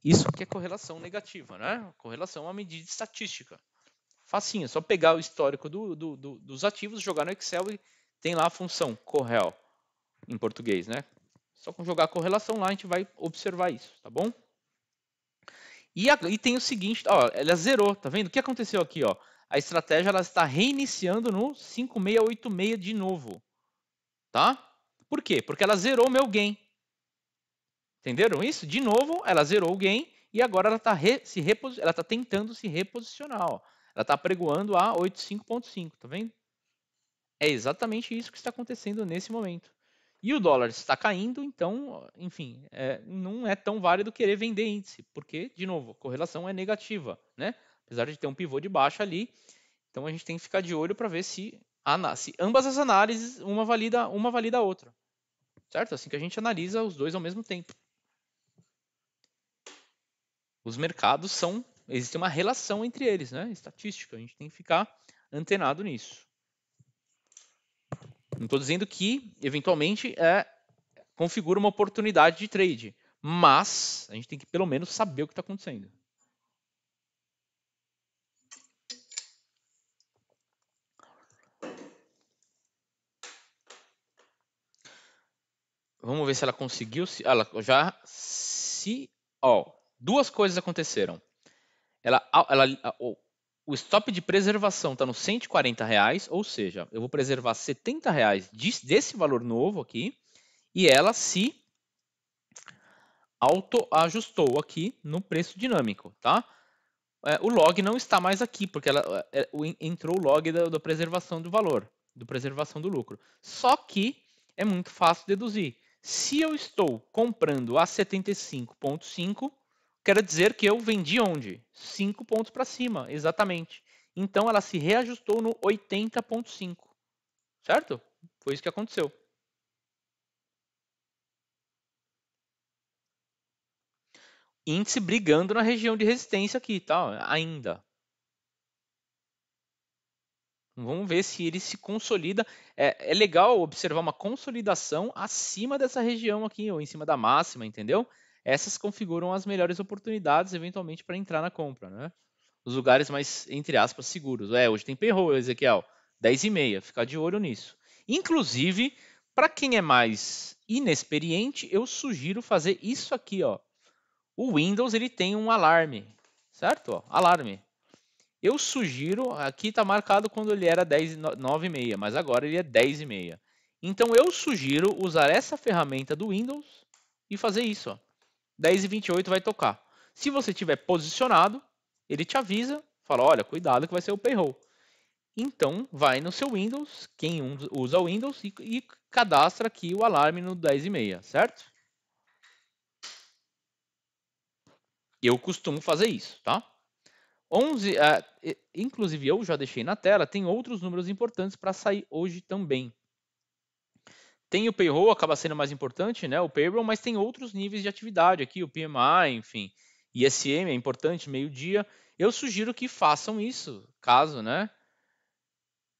[SPEAKER 1] Isso que é correlação negativa, né? Correlação é uma medida estatística. Facinho, é só pegar o histórico do, do, do, dos ativos, jogar no Excel e tem lá a função correl em português, né? Só com jogar a correlação lá a gente vai observar isso, tá bom? E, a, e tem o seguinte, ó, ela zerou, tá vendo? O que aconteceu aqui, ó? A estratégia ela está reiniciando no 5686 de novo, tá? Por quê? Porque ela zerou meu gain. Entenderam isso? De novo, ela zerou o gain e agora ela está re, se repos, ela tá tentando se reposicionar, ó. Ela está pregoando a 85.5, tá vendo? É exatamente isso que está acontecendo nesse momento. E o dólar está caindo, então, enfim, é, não é tão válido querer vender índice, porque, de novo, a correlação é negativa, né? Apesar de ter um pivô de baixa ali, então a gente tem que ficar de olho para ver se, se, ambas as análises, uma valida, uma valida a outra. Certo? Assim que a gente analisa os dois ao mesmo tempo. Os mercados são. Existe uma relação entre eles, né? Estatística. A gente tem que ficar antenado nisso. Não estou dizendo que, eventualmente, é, configura uma oportunidade de trade. Mas a gente tem que, pelo menos, saber o que está acontecendo. Vamos ver se ela conseguiu. Se, ela já se. Ó, duas coisas aconteceram. Ela, ela, o stop de preservação está nos 140 reais, ou seja, eu vou preservar 70 reais desse valor novo aqui e ela se ajustou aqui no preço dinâmico, tá? É, o log não está mais aqui porque ela é, entrou o log da, da preservação do valor, do preservação do lucro. Só que é muito fácil deduzir. Se eu estou comprando a 75.5 Quero dizer que eu vendi onde? 5 pontos para cima, exatamente. Então ela se reajustou no 80.5. Certo? Foi isso que aconteceu. Índice brigando na região de resistência aqui, tá? Ainda. Vamos ver se ele se consolida. É, é, legal observar uma consolidação acima dessa região aqui, ou em cima da máxima, entendeu? essas configuram as melhores oportunidades eventualmente para entrar na compra, né? Os lugares mais, entre aspas, seguros. É, hoje tem payroll, Ezequiel, 10 e meia, ficar de olho nisso. Inclusive, para quem é mais inexperiente, eu sugiro fazer isso aqui, ó. O Windows, ele tem um alarme, certo? Ó, alarme. Eu sugiro, aqui está marcado quando ele era 10, 9 e meia, mas agora ele é 10 e meia. Então eu sugiro usar essa ferramenta do Windows e fazer isso. Ó. 10 e 28 vai tocar. Se você tiver posicionado, ele te avisa, fala, olha, cuidado que vai ser o payroll. Então, vai no seu Windows, quem usa o Windows, e, e cadastra aqui o alarme no 10 e meia, certo? Eu costumo fazer isso, tá? 11, ah, inclusive eu já deixei na tela, tem outros números importantes para sair hoje também. Tem o payroll, acaba sendo mais importante, né? O payroll, mas tem outros níveis de atividade aqui, o PMI, enfim. ISM é importante, meio-dia. Eu sugiro que façam isso, caso, né?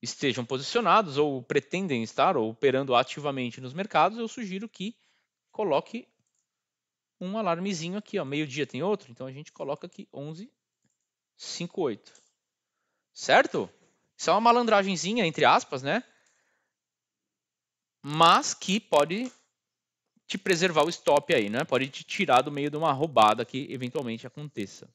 [SPEAKER 1] Estejam posicionados ou pretendem estar ou operando ativamente nos mercados, eu sugiro que coloque um alarmezinho aqui, ó. Meio-dia tem outro, então a gente coloca aqui 11:58. Certo? Isso é uma malandragemzinha entre aspas, né? mas que pode te preservar o stop aí, né? Pode te tirar do meio de uma roubada que eventualmente aconteça.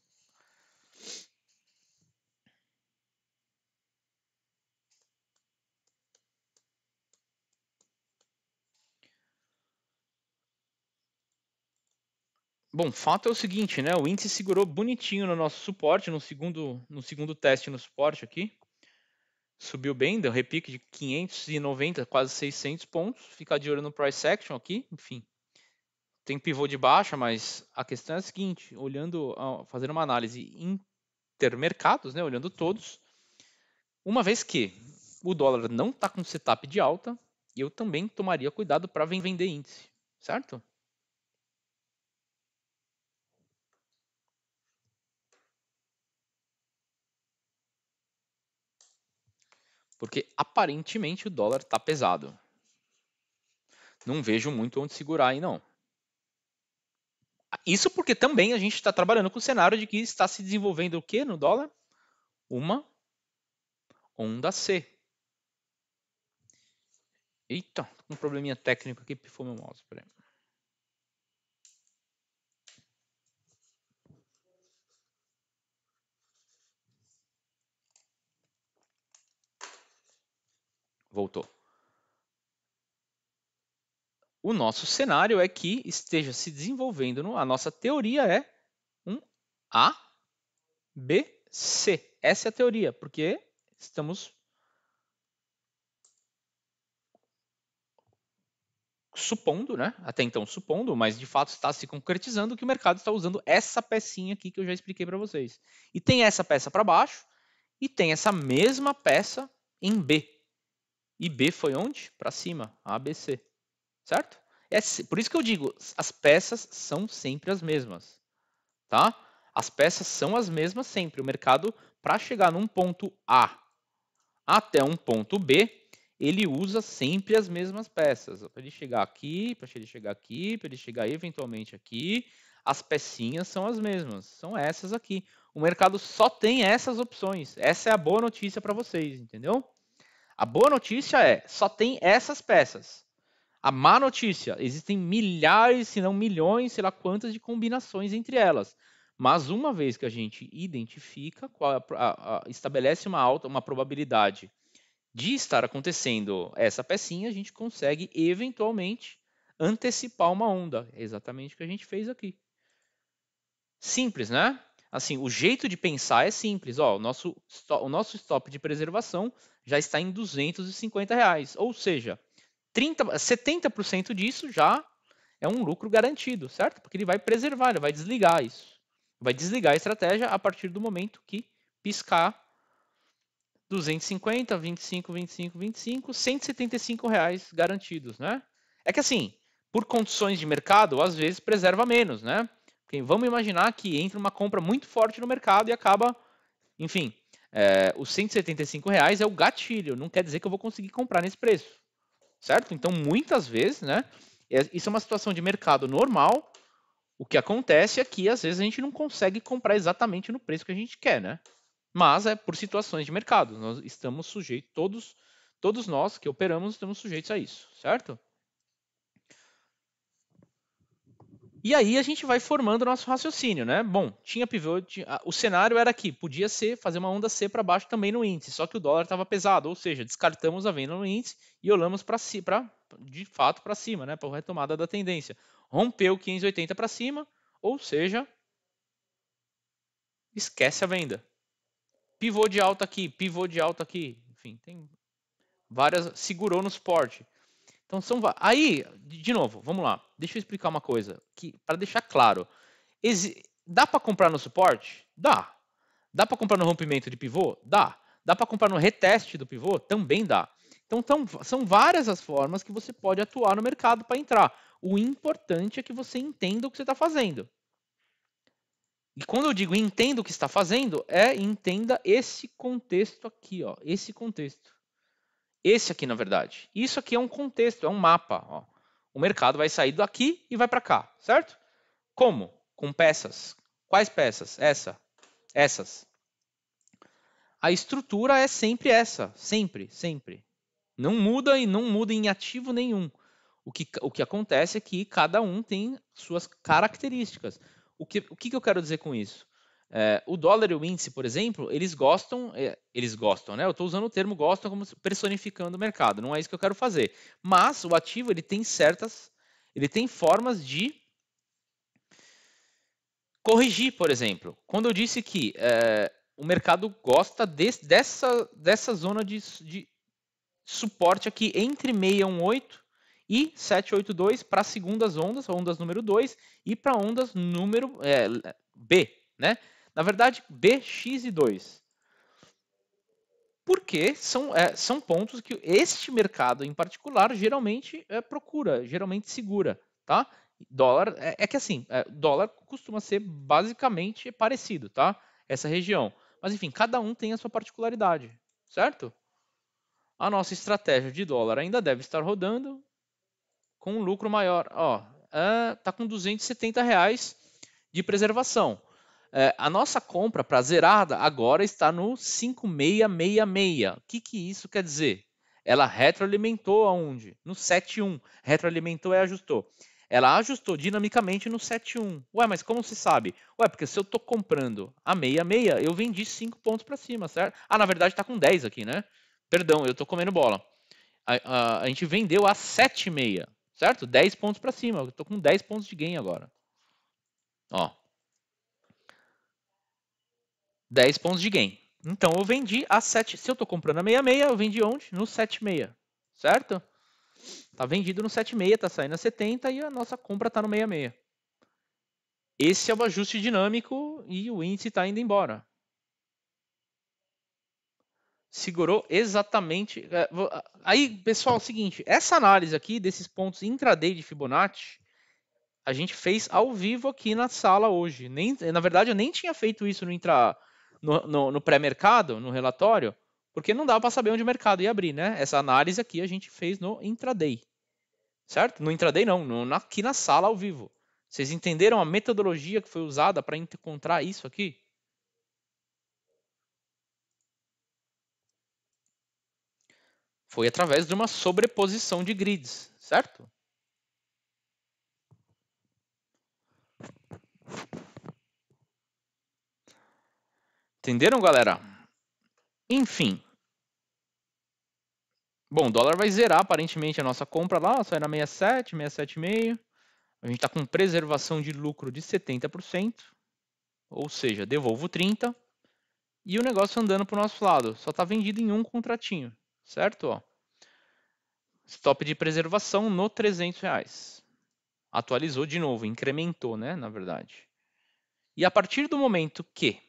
[SPEAKER 1] Bom, fato é o seguinte, né? O índice segurou bonitinho no nosso suporte, no segundo, no segundo teste no suporte aqui subiu bem, deu repique de 590, quase 600 pontos. Ficar de olho no price action aqui, enfim. Tem pivô de baixa, mas a questão é a seguinte, olhando, ah, fazendo uma análise intermercados, né, olhando todos, uma vez que o dólar não está com setup de alta, eu também tomaria cuidado para vender índice, certo? Porque aparentemente o dólar está pesado. Não vejo muito onde segurar aí, não. Isso porque também a gente está trabalhando com o cenário de que está se desenvolvendo o que no dólar? Uma onda C. Eita, um probleminha técnico aqui, pifou meu mouse. Peraí. voltou. O nosso cenário é que esteja se desenvolvendo, no, a nossa teoria é um A, B, C. Essa é a teoria, porque estamos supondo, né? Até então supondo, mas de fato está se concretizando que o mercado está usando essa pecinha aqui que eu já expliquei para vocês. E tem essa peça para baixo e tem essa mesma peça em B. E B foi onde? Para cima, ABC. Certo? É, por isso que eu digo, as peças são sempre as mesmas. Tá? As peças são as mesmas sempre. O mercado, para chegar num ponto A até um ponto B, ele usa sempre as mesmas peças. Para ele chegar aqui, para ele chegar aqui, para ele chegar eventualmente aqui, as pecinhas são as mesmas. São essas aqui. O mercado só tem essas opções. Essa é a boa notícia para vocês, entendeu? A boa notícia é, só tem essas peças. A má notícia, existem milhares, se não milhões, sei lá quantas de combinações entre elas. Mas uma vez que a gente identifica, é estabelece uma alta, uma probabilidade de estar acontecendo essa pecinha, a gente consegue eventualmente antecipar uma onda. É exatamente o que a gente fez aqui. Simples, né? assim, o jeito de pensar é simples. Ó, o, nosso, o nosso stop de preservação já está em 250 reais. Ou seja, 30, 70% disso já é um lucro garantido, certo? Porque ele vai preservar, ele vai desligar isso. Vai desligar a estratégia a partir do momento que piscar 250, 25, 25, 25, 175 reais garantidos, né? É que assim, por condições de mercado, às vezes preserva menos, né? Vamos imaginar que entra uma compra muito forte no mercado e acaba, enfim, é, os 175 reais é o gatilho, não quer dizer que eu vou conseguir comprar nesse preço, certo? Então, muitas vezes, né? É, isso é uma situação de mercado normal. O que acontece é que às vezes a gente não consegue comprar exatamente no preço que a gente quer, né? Mas é por situações de mercado. Nós estamos sujeitos, todos, todos nós que operamos estamos sujeitos a isso, certo? E aí a gente vai formando nosso raciocínio, né? Bom, tinha pivô, o cenário era que podia ser fazer uma onda C para baixo também no índice, só que o dólar estava pesado, ou seja, descartamos a venda no índice e olhamos para si, para de fato para cima, né, para retomada da tendência. Rompeu 580 para cima, ou seja, esquece a venda. Pivô de alta aqui, pivô de alta aqui, enfim, tem várias segurou no suporte. Então são aí, de novo, vamos lá. Deixa eu explicar uma coisa que para deixar claro, Exi... dá para comprar no suporte? Dá. Dá para comprar no rompimento de pivô? Dá. Dá para comprar no reteste do pivô? Também dá. Então são várias as formas que você pode atuar no mercado para entrar. O importante é que você entenda o que você está fazendo. E quando eu digo entenda o que está fazendo, é entenda esse contexto aqui, ó, esse contexto. Esse aqui, na verdade. Isso aqui é um contexto, é um mapa. Ó. O mercado vai sair daqui e vai para cá, certo? Como? Com peças. Quais peças? Essa. Essas. A estrutura é sempre essa. Sempre, sempre. Não muda e não muda em ativo nenhum. O que, o que acontece é que cada um tem suas características. O que, o que eu quero dizer com isso? É, o dólar e o índice, por exemplo, eles gostam, é, eles gostam, né? Eu estou usando o termo gostam como personificando o mercado, não é isso que eu quero fazer. Mas o ativo ele tem certas, ele tem formas de corrigir, por exemplo. Quando eu disse que é, o mercado gosta de, dessa, dessa zona de, de suporte aqui entre 618 e 782 para as segundas ondas, ondas número 2 e para ondas número é, B, né? Na verdade, B, X e 2. Porque são, é, são pontos que este mercado em particular geralmente é, procura, geralmente segura, tá? Dólar, é, é que assim, é, dólar costuma ser basicamente parecido, tá? Essa região. Mas enfim, cada um tem a sua particularidade, certo? A nossa estratégia de dólar ainda deve estar rodando com um lucro maior. Ó, tá com 270 reais de preservação. É, a nossa compra para zerada agora está no 5666. O que, que isso quer dizer? Ela retroalimentou aonde? No 71. Retroalimentou é ajustou. Ela ajustou dinamicamente no 71. Ué, mas como se sabe? Ué, porque se eu estou comprando a 66, eu vendi 5 pontos para cima, certo? Ah, na verdade está com 10 aqui, né? Perdão, eu estou comendo bola. A, a, a, gente vendeu a 76, certo? 10 pontos para cima. Eu estou com 10 pontos de gain agora. Ó, 10 pontos de gain. Então eu vendi a 7. Se eu estou comprando a 66, eu vendi onde? No 76. Certo? Tá vendido no 76, tá saindo a 70 e a nossa compra tá no 66. Esse é o ajuste dinâmico e o índice está indo embora. Segurou exatamente. É, aí, pessoal, é o seguinte: essa análise aqui desses pontos intraday de Fibonacci, a gente fez ao vivo aqui na sala hoje. Nem, na verdade, eu nem tinha feito isso no intraday no, no, no pré-mercado, no relatório, porque não dava para saber onde o mercado ia abrir, né? Essa análise aqui a gente fez no intraday, certo? No intraday não, no, na, aqui na sala ao vivo. Vocês entenderam a metodologia que foi usada para encontrar isso aqui? Foi através de uma sobreposição de grids, certo? Entenderam, galera? Enfim. Bom, o dólar vai zerar aparentemente a nossa compra lá, só na 67, 67,5. A gente está com preservação de lucro de 70%, ou seja, devolvo 30%. E o negócio andando para o nosso lado, só está vendido em um contratinho, certo? Ó. Stop de preservação no 300 reais. Atualizou de novo, incrementou, né, na verdade. E a partir do momento que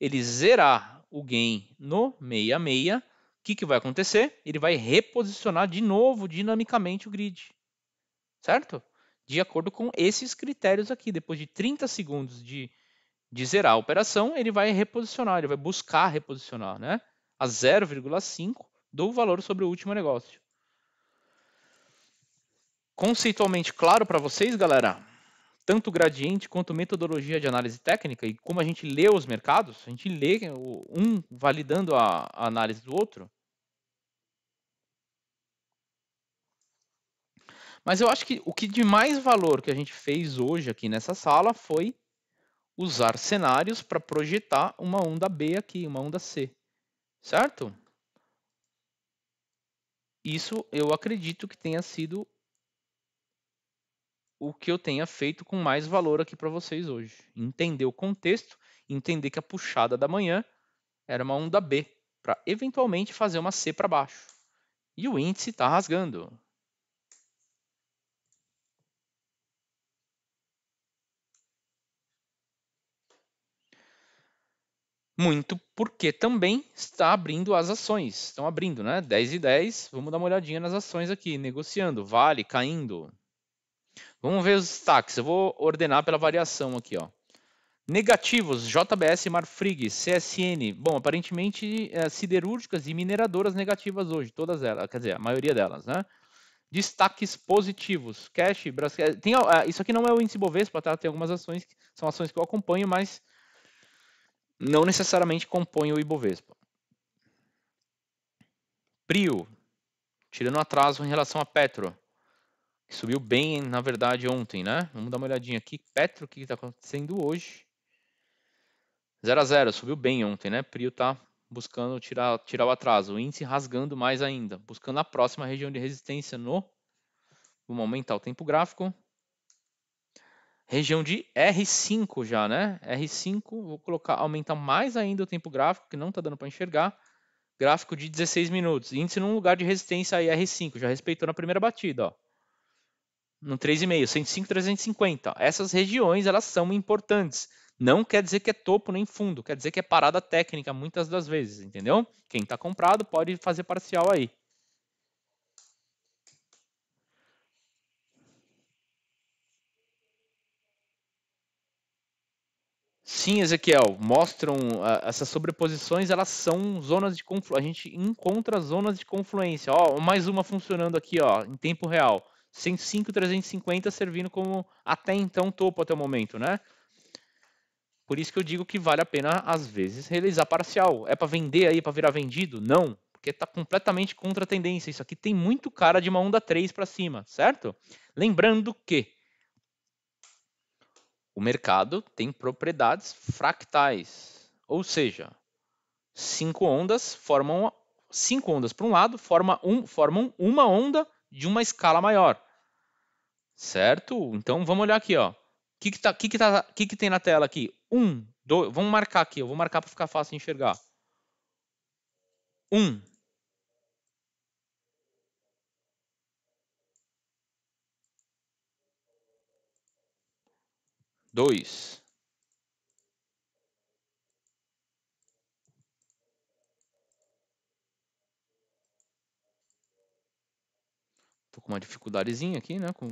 [SPEAKER 1] ele zerar o gain no 66, o que, que vai acontecer? Ele vai reposicionar de novo dinamicamente o grid, certo? De acordo com esses critérios aqui. Depois de 30 segundos de, de zerar a operação, ele vai reposicionar, ele vai buscar reposicionar né? a 0,5 do valor sobre o último negócio. Conceitualmente claro para vocês, galera? tanto gradiente quanto metodologia de análise técnica, e como a gente lê os mercados, a gente lê um validando a, análise do outro. Mas eu acho que o que de mais valor que a gente fez hoje aqui nessa sala foi usar cenários para projetar uma onda B aqui, uma onda C, certo? Isso eu acredito que tenha sido o que eu tenha feito com mais valor aqui para vocês hoje. Entender o contexto, entender que a puxada da manhã era uma onda B, para eventualmente fazer uma C para baixo. E o índice está rasgando. Muito porque também está abrindo as ações. Estão abrindo, né? 10 e 10. Vamos dar uma olhadinha nas ações aqui, negociando. Vale caindo. Vamos ver os destaques. Eu vou ordenar pela variação aqui, ó. Negativos, JBS, Marfrig, CSN. Bom, aparentemente é, siderúrgicas e mineradoras negativas hoje, todas elas, quer dizer, a maioria delas, né? Destaques positivos, Cash, Braskem. Eh, tem, eh, isso aqui não é o índice Bovespa, tá? Tem algumas ações, que, são ações que eu acompanho, mas não necessariamente compõem o Ibovespa. Prio, tirando atraso em relação a Petro. Subiu bem, na verdade, ontem, né? Vamos dar uma olhadinha aqui. Petro, o que está acontecendo hoje? 0 a 0 subiu bem ontem, né? Prio está buscando tirar, tirar o atraso. O índice rasgando mais ainda, buscando a próxima região de resistência no. Vamos aumentar o tempo gráfico. Região de R5 já, né? R5, vou colocar, aumentar mais ainda o tempo gráfico, que não está dando para enxergar gráfico de 16 minutos. Índice num lugar de resistência aí R5, já respeitou na primeira batida, ó no 3,5, 105, 350. Essas regiões elas são importantes. Não quer dizer que é topo nem fundo, quer dizer que é parada técnica muitas das vezes, entendeu? Quem está comprado pode fazer parcial aí. Sim, Ezequiel, mostram uh, essas sobreposições, elas são zonas de confluência. A gente encontra zonas de confluência. Ó, mais uma funcionando aqui, ó, em tempo real. 105, 350 servindo como até então topo até o momento, né? Por isso que eu digo que vale a pena às vezes realizar parcial. É para vender aí, para virar vendido? Não, porque está completamente contra a tendência. Isso aqui tem muito cara de uma onda 3 para cima, certo? Lembrando que o mercado tem propriedades fractais, ou seja, cinco ondas formam cinco ondas para um lado, forma um, formam uma onda de uma escala maior. Certo? Então vamos olhar aqui, ó. O que que, tá, que, que, tá, que, que tem na tela aqui? Um, dois, vamos marcar aqui, eu vou marcar para ficar fácil de enxergar. Um. Dois. uma dificuldadezinha aqui, né? Com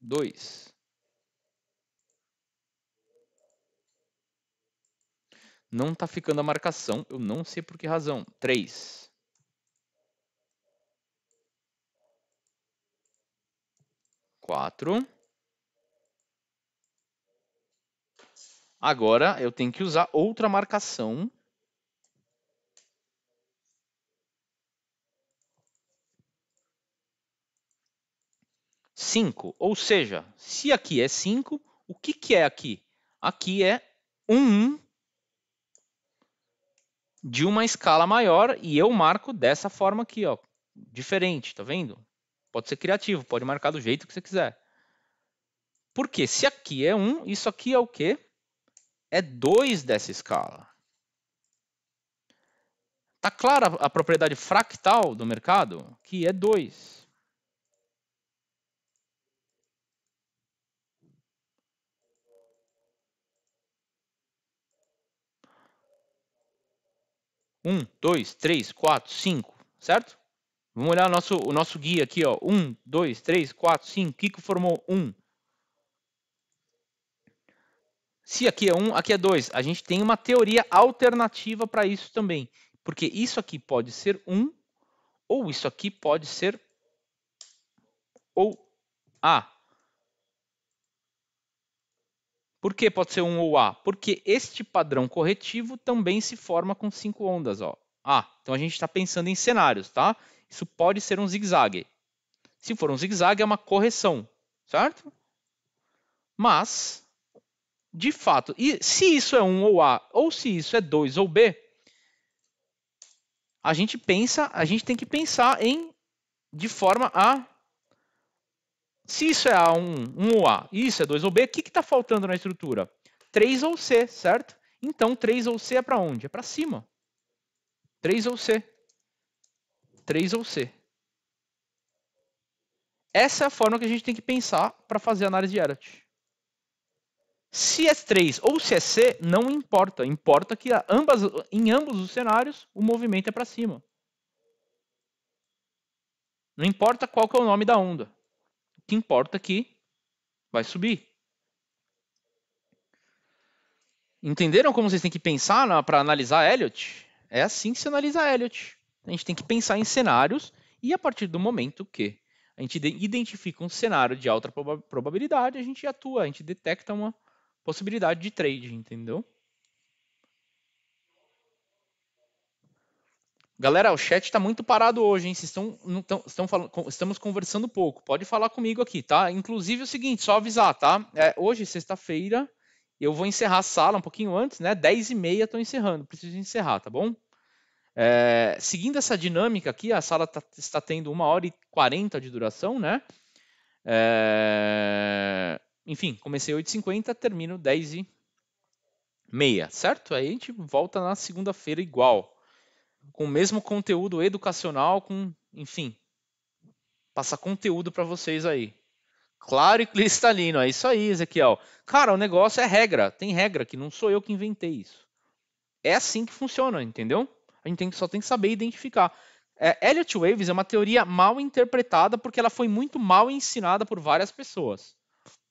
[SPEAKER 1] 2. Não está ficando a marcação, eu não sei por que razão. 3. Quatro. Agora eu tenho que usar outra marcação 5. Ou seja, se aqui é 5, o que, que é aqui? Aqui é 1 um de uma escala maior e eu marco dessa forma aqui, ó, diferente, tá vendo? Pode ser criativo, pode marcar do jeito que você quiser. Porque se aqui é 1, um, isso aqui é o quê? É 2 dessa escala. Tá clara a propriedade fractal do mercado? Que é 2. 1, 2, 3, 4, 5, certo? Vamos olhar o nosso, o nosso guia aqui, ó. 1, 2, 3, 4, 5. O que, que formou 1? Se aqui é 1, aqui é 2. A gente tem uma teoria alternativa para isso também. Porque isso aqui pode ser 1, ou isso aqui pode ser ou A. Por que pode ser 1 ou A? Porque este padrão corretivo também se forma com cinco ondas. Ó. Ah, então a gente está pensando em cenários, tá? Isso pode ser um zigue-zague. Se for um zigue-zague, é uma correção, certo? Mas, de fato, e se isso é 1 ou A, ou se isso é 2 ou B, a gente pensa, a gente tem que pensar em de forma a se isso é A1, 1A, e isso é 2 ou B, o que está faltando na estrutura? 3 ou C, certo? Então, 3 ou C é para onde? É para cima. 3 ou C. 3 ou C. Essa é a forma que a gente tem que pensar para fazer a análise de Erat. Se é 3 ou se é C, não importa. Importa que ambas, em ambos os cenários o movimento é para cima. Não importa qual que é o nome da onda que importa que vai subir. Entenderam como vocês têm que pensar para analisar Elliot? É assim que se analisa Elliot. A gente tem que pensar em cenários e a partir do momento que a gente identifica um cenário de alta probabilidade, a gente atua, a gente detecta uma possibilidade de trade, entendeu? Galera, o chat está muito parado hoje, hein? Vocês estão, não tão, estão falando, estamos conversando pouco. Pode falar comigo aqui, tá? Inclusive é o seguinte, só avisar, tá? É, hoje, sexta-feira, eu vou encerrar a sala um pouquinho antes, né? 10 e meia estou encerrando, preciso encerrar, tá bom? É, seguindo essa dinâmica aqui, a sala tá, está tendo uma hora e 40 de duração, né? É, enfim, comecei 8h50, termino 10 e meia, certo? Aí a gente volta na segunda-feira igual com o mesmo conteúdo educacional, com, enfim, passar conteúdo para vocês aí. Claro e cristalino, é isso aí, Ezequiel. Cara, o negócio é regra, tem regra, que não sou eu que inventei isso. É assim que funciona, entendeu? A gente tem, só tem que saber identificar. É, Elliott Waves é uma teoria mal interpretada porque ela foi muito mal ensinada por várias pessoas,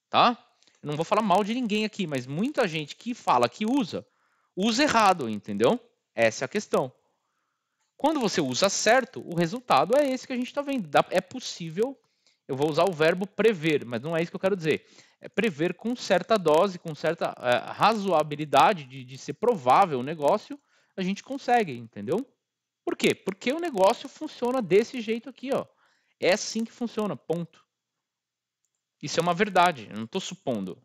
[SPEAKER 1] tá? não vou falar mal de ninguém aqui, mas muita gente que fala que usa, usa errado, entendeu? Essa é a questão. Quando você usa certo, o resultado é esse que a gente está vendo. É possível, eu vou usar o verbo prever, mas não é isso que eu quero dizer. É prever com certa dose, com certa é, razoabilidade de, de ser provável o negócio, a gente consegue, entendeu? Por quê? Porque o negócio funciona desse jeito aqui, ó. É assim que funciona, ponto. Isso é uma verdade, eu não estou supondo.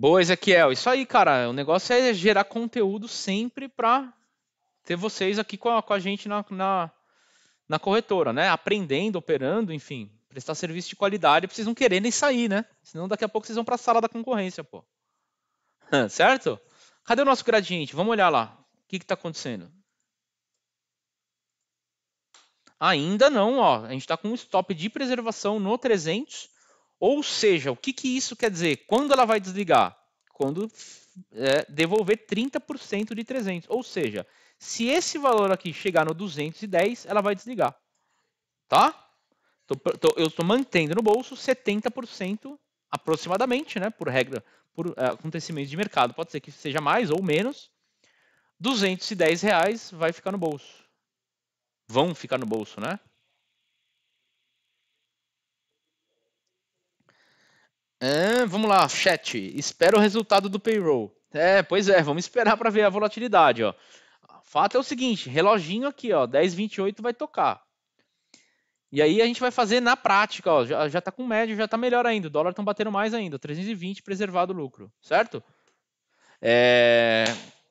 [SPEAKER 1] Boa, Ezequiel. Isso aí, cara. O negócio é gerar conteúdo sempre para ter vocês aqui com a, com a gente na, na, na, corretora, né? Aprendendo, operando, enfim. Prestar serviço de qualidade pra vocês não quererem nem sair, né? Senão daqui a pouco vocês vão pra sala da concorrência, pô. certo? Cadê o nosso gradiente? Vamos olhar lá. O que, que tá acontecendo? Ainda não, ó. A gente está com um stop de preservação no 300 ou seja, o que, que isso quer dizer? Quando ela vai desligar? Quando é, devolver 30% de 300. Ou seja, se esse valor aqui chegar no 210, ela vai desligar. Tá? Tô, tô, eu estou mantendo no bolso 70% aproximadamente, né, por regra, por é, acontecimentos de mercado. Pode ser que seja mais ou menos. 210 reais vai ficar no bolso. Vão ficar no bolso, né? É, vamos lá, chat. Espera o resultado do payroll. É, pois é, vamos esperar para ver a volatilidade, ó. Fato é o seguinte, reloginho aqui, ó, 10:28 vai tocar. E aí a gente vai fazer na prática, ó, já, já tá com médio, já tá melhor ainda, o dólar estão batendo mais ainda, 320 preservado o lucro, certo? É...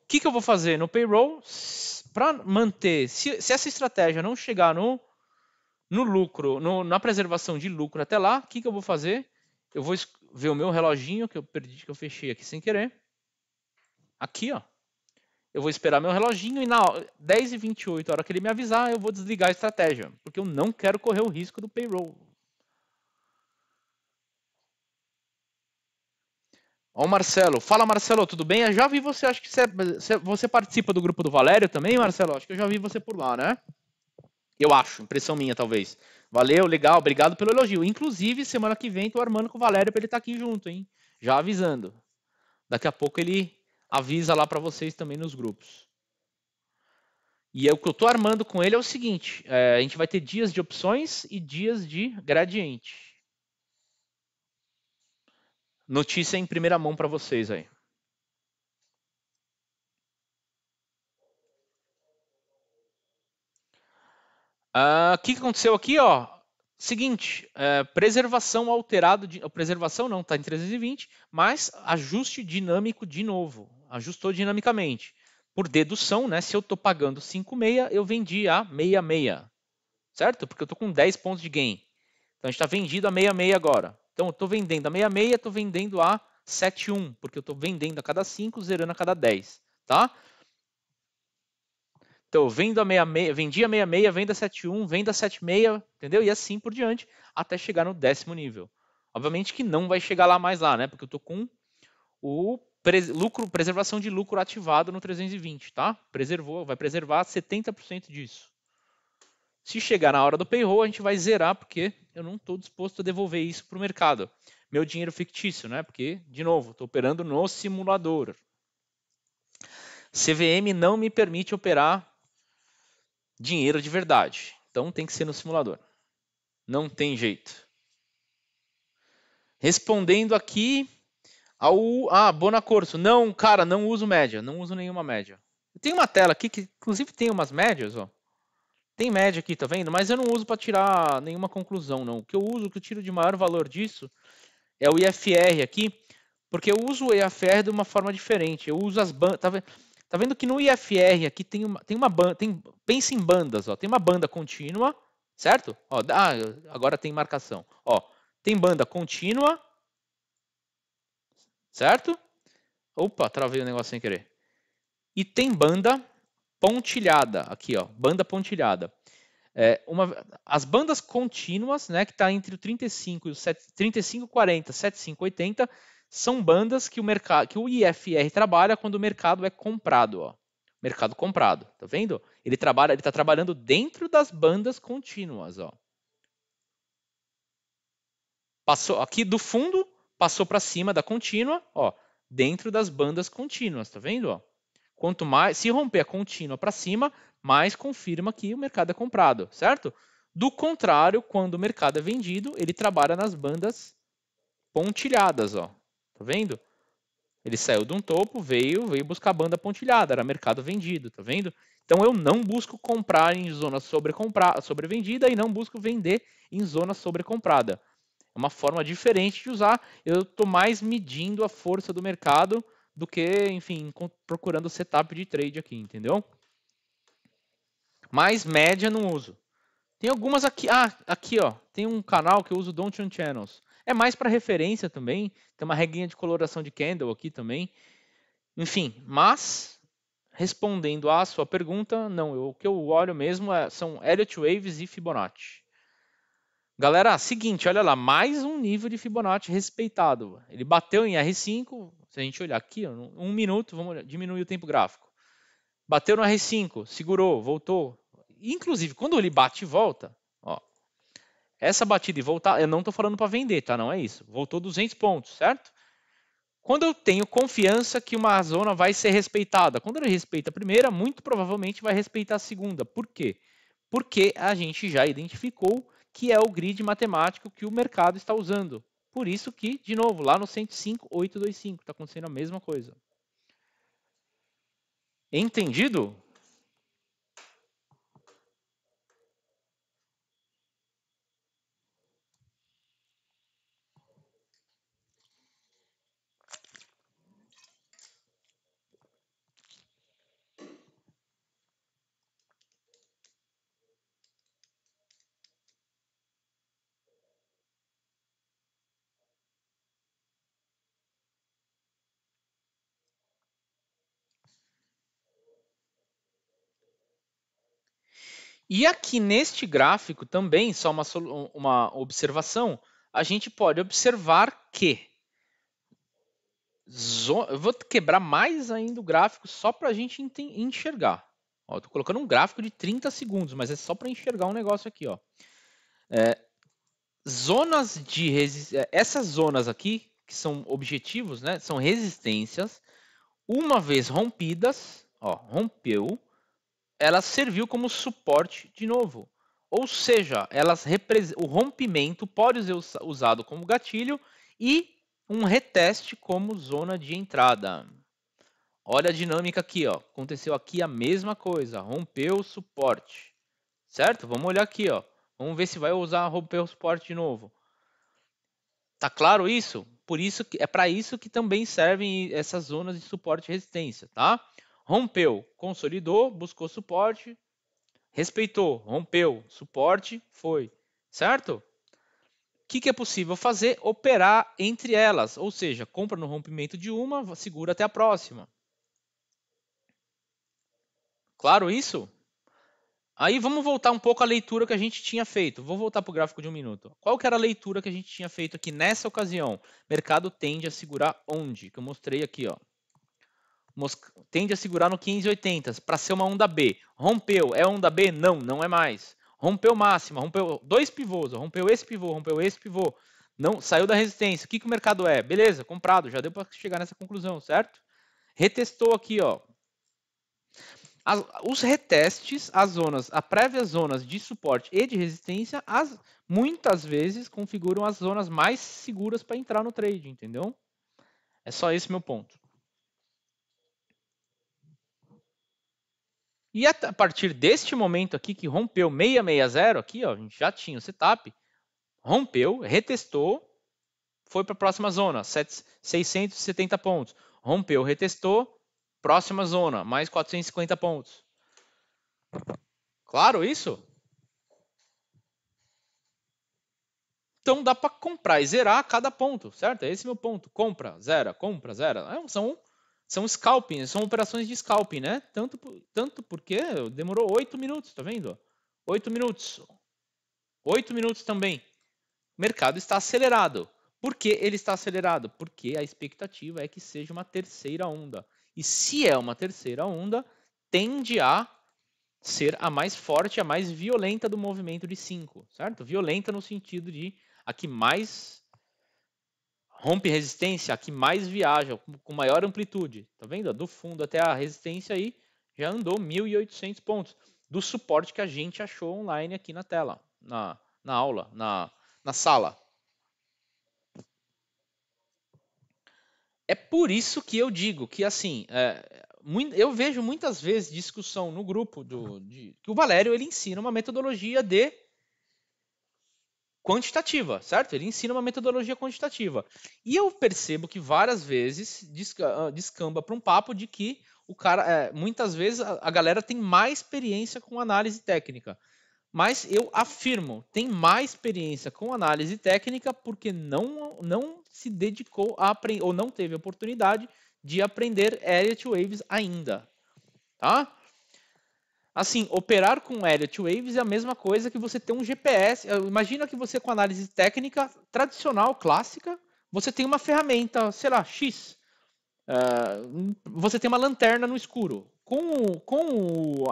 [SPEAKER 1] O que, que eu vou fazer no payroll para manter, se, se, essa estratégia não chegar no, no lucro, no, na preservação de lucro até lá, o que, que eu vou fazer? Eu vou ver o meu reloginho que eu perdi, que eu fechei aqui sem querer. Aqui, ó. Eu vou esperar meu reloginho e na 10 e 28 a hora que ele me avisar, eu vou desligar a estratégia. Porque eu não quero correr o risco do payroll. Ó, o Marcelo. Fala, Marcelo, tudo bem? Eu já vi você, acho que você, é, você participa do grupo do Valério também, Marcelo? Acho que eu já vi você por lá, né? Eu acho, impressão minha, talvez. Valeu, legal, obrigado pelo elogio. Inclusive, semana que vem tô armando com o Valério para ele estar tá aqui junto, hein? Já avisando. Daqui a pouco ele avisa lá para vocês também nos grupos. E é, o que eu estou armando com ele é o seguinte: é, a gente vai ter dias de opções e dias de gradiente. Notícia em primeira mão para vocês aí. Ah, o uh, que aconteceu aqui, ó? Seguinte, uh, preservação alterada de, preservação não, está em 320, mas ajuste dinâmico de novo, ajustou dinamicamente. Por dedução, né? Se eu estou pagando 5,6, eu vendi a 66, certo? Porque eu estou com 10 pontos de gain. Então a gente está vendido a 66 agora. Então eu estou vendendo a 66, estou vendendo a 71, porque eu estou vendendo a cada 5, zerando a cada 10, tá? Então, venda 66, vendia 66, venda 71, venda 76, entendeu? E assim por diante, até chegar no décimo nível. Obviamente que não vai chegar lá mais lá, né? Porque eu tô com o lucro, preservação de lucro ativado no 320, tá? Preservou, vai preservar 70% disso. Se chegar na hora do payroll, a gente vai zerar, porque eu não estou disposto a devolver isso para o mercado. Meu dinheiro fictício, né? Porque, de novo, estou operando no simulador. CVM não me permite operar dinheiro de verdade. Então tem que ser no simulador. Não tem jeito. Respondendo aqui ao ah, Bonacorso. Não, cara, não uso média. Não uso nenhuma média. Tem uma tela aqui que, inclusive, tem umas médias, ó. Tem média aqui, tá vendo? Mas eu não uso para tirar nenhuma conclusão, não. O que eu uso, o que eu tiro de maior valor disso é o IFR aqui, porque eu uso o IFR de uma forma diferente. Eu uso as bandas. Tá vendo? Tá vendo que no IFR aqui tem uma, tem uma banda, tem, pensa em bandas, ó, tem uma banda contínua, certo? Ó, ah, agora tem marcação. Ó, tem banda contínua, certo? Opa, travei o negócio sem querer. E tem banda pontilhada, aqui, ó, banda pontilhada. É, uma, as bandas contínuas, né, que está entre o 35 e o 7, 35, 40, 75, 80, são bandas que o mercado que o IFR trabalha quando o mercado é comprado, ó. Mercado comprado, tá vendo? Ele trabalha, ele tá trabalhando dentro das bandas contínuas, ó. Passou aqui do fundo, passou para cima da contínua, ó, dentro das bandas contínuas, tá vendo, ó? Quanto mais se romper a contínua para cima, mais confirma que o mercado é comprado, certo? Do contrário, quando o mercado é vendido, ele trabalha nas bandas pontilhadas, ó, Tá vendo? Ele saiu de um topo, veio, veio buscar a banda pontilhada, era mercado vendido, tá vendo? Então eu não busco comprar em zona sobrevendida e não busco vender em zona sobrecomprada. É uma forma diferente de usar. Eu estou mais medindo a força do mercado do que, enfim, procurando setup de trade aqui, entendeu? Mais média não uso. Tem algumas aqui. Ah, aqui ó. Tem um canal que eu uso Don't Channels. É mais para referência também. Tem uma reguinha de coloração de candle aqui também. Enfim, mas respondendo à sua pergunta, não, eu, o que eu olho mesmo é, são Elliott Waves e Fibonacci. Galera, seguinte, olha lá, mais um nível de Fibonacci respeitado. Ele bateu em R5, se a gente olhar aqui, um minuto, vamos diminuir o tempo gráfico. Bateu no R5, segurou, voltou. Inclusive, quando ele bate e volta, essa batida e voltar, eu não estou falando para vender, tá? Não é isso. Voltou 200 pontos, certo? Quando eu tenho confiança que uma zona vai ser respeitada, quando ele respeita a primeira, muito provavelmente vai respeitar a segunda. Por quê? Porque a gente já identificou que é o grid matemático que o mercado está usando. Por isso que, de novo, lá no 105, 825, está acontecendo a mesma coisa. Entendido? E aqui neste gráfico também, só uma, uma observação, a gente pode observar que eu vou quebrar mais ainda o gráfico só para a gente enxergar. Estou colocando um gráfico de 30 segundos, mas é só para enxergar um negócio aqui. Ó. É, zonas de é, essas zonas aqui, que são objetivos, né, são resistências, uma vez rompidas, ó, rompeu, ela serviu como suporte de novo. Ou seja, elas o rompimento pode ser usado como gatilho e um reteste como zona de entrada. Olha a dinâmica aqui, ó. aconteceu aqui a mesma coisa, rompeu o suporte, certo? Vamos olhar aqui, ó. vamos ver se vai usar romper o suporte de novo. Tá claro isso? Por isso que é para isso que também servem essas zonas de suporte e resistência, tá? Rompeu, consolidou, buscou suporte, respeitou, rompeu, suporte, foi. Certo? O que, que é possível fazer? Operar entre elas, ou seja, compra no rompimento de uma, segura até a próxima. Claro isso? Aí vamos voltar um pouco à leitura que a gente tinha feito. Vou voltar para o gráfico de um minuto. Qual que era a leitura que a gente tinha feito aqui nessa ocasião? Mercado tende a segurar onde? Que eu mostrei aqui, ó tende a segurar no 1580 para ser uma onda B. Rompeu, é onda B? Não, não é mais. Rompeu máxima, rompeu dois pivôs, rompeu esse pivô, rompeu esse pivô. Não, saiu da resistência. O que, que o mercado é? Beleza, comprado, já deu para chegar nessa conclusão, certo? Retestou aqui, ó. As, os retestes, as zonas, a prévias zonas de suporte e de resistência, as, muitas vezes configuram as zonas mais seguras para entrar no trade, entendeu? É só esse meu ponto. E a partir deste momento aqui, que rompeu 660, aqui, ó, a gente já tinha o setup, rompeu, retestou, foi para a próxima zona, 670 pontos. Rompeu, retestou, próxima zona, mais 450 pontos. Claro isso? Então dá para comprar e zerar cada ponto, certo? Esse é esse meu ponto. Compra, zera, compra, zera. É são são scalping, são operações de scalping, né? Tanto, tanto porque demorou 8 minutos, tá vendo? 8 minutos. 8 minutos também. O mercado está acelerado. Por que ele está acelerado? Porque a expectativa é que seja uma terceira onda. E se é uma terceira onda, tende a ser a mais forte, a mais violenta do movimento de 5, certo? Violenta no sentido de a que mais rompe resistência, a que mais viaja, com maior amplitude. Tá vendo? Do fundo até a resistência aí já andou 1.800 pontos do suporte que a gente achou online aqui na tela, na, na aula, na, na sala. É por isso que eu digo que, assim, é, eu vejo muitas vezes discussão no grupo do, de, que o Valério ele ensina uma metodologia de quantitativa, certo? Ele ensina uma metodologia quantitativa. E eu percebo que várias vezes ah, descamba para um papo de que o cara, é, muitas vezes a, a galera tem mais experiência com análise técnica. Mas eu afirmo, tem mais experiência com análise técnica porque não, não se dedicou a aprender ou não teve oportunidade de aprender Elliott Waves ainda, tá? assim, operar com Elliott Waves é a mesma coisa que você ter um GPS. Imagina que você, com análise técnica tradicional, clássica, você tem uma ferramenta, sei lá, X. Uh, você tem uma lanterna no escuro. Com, com o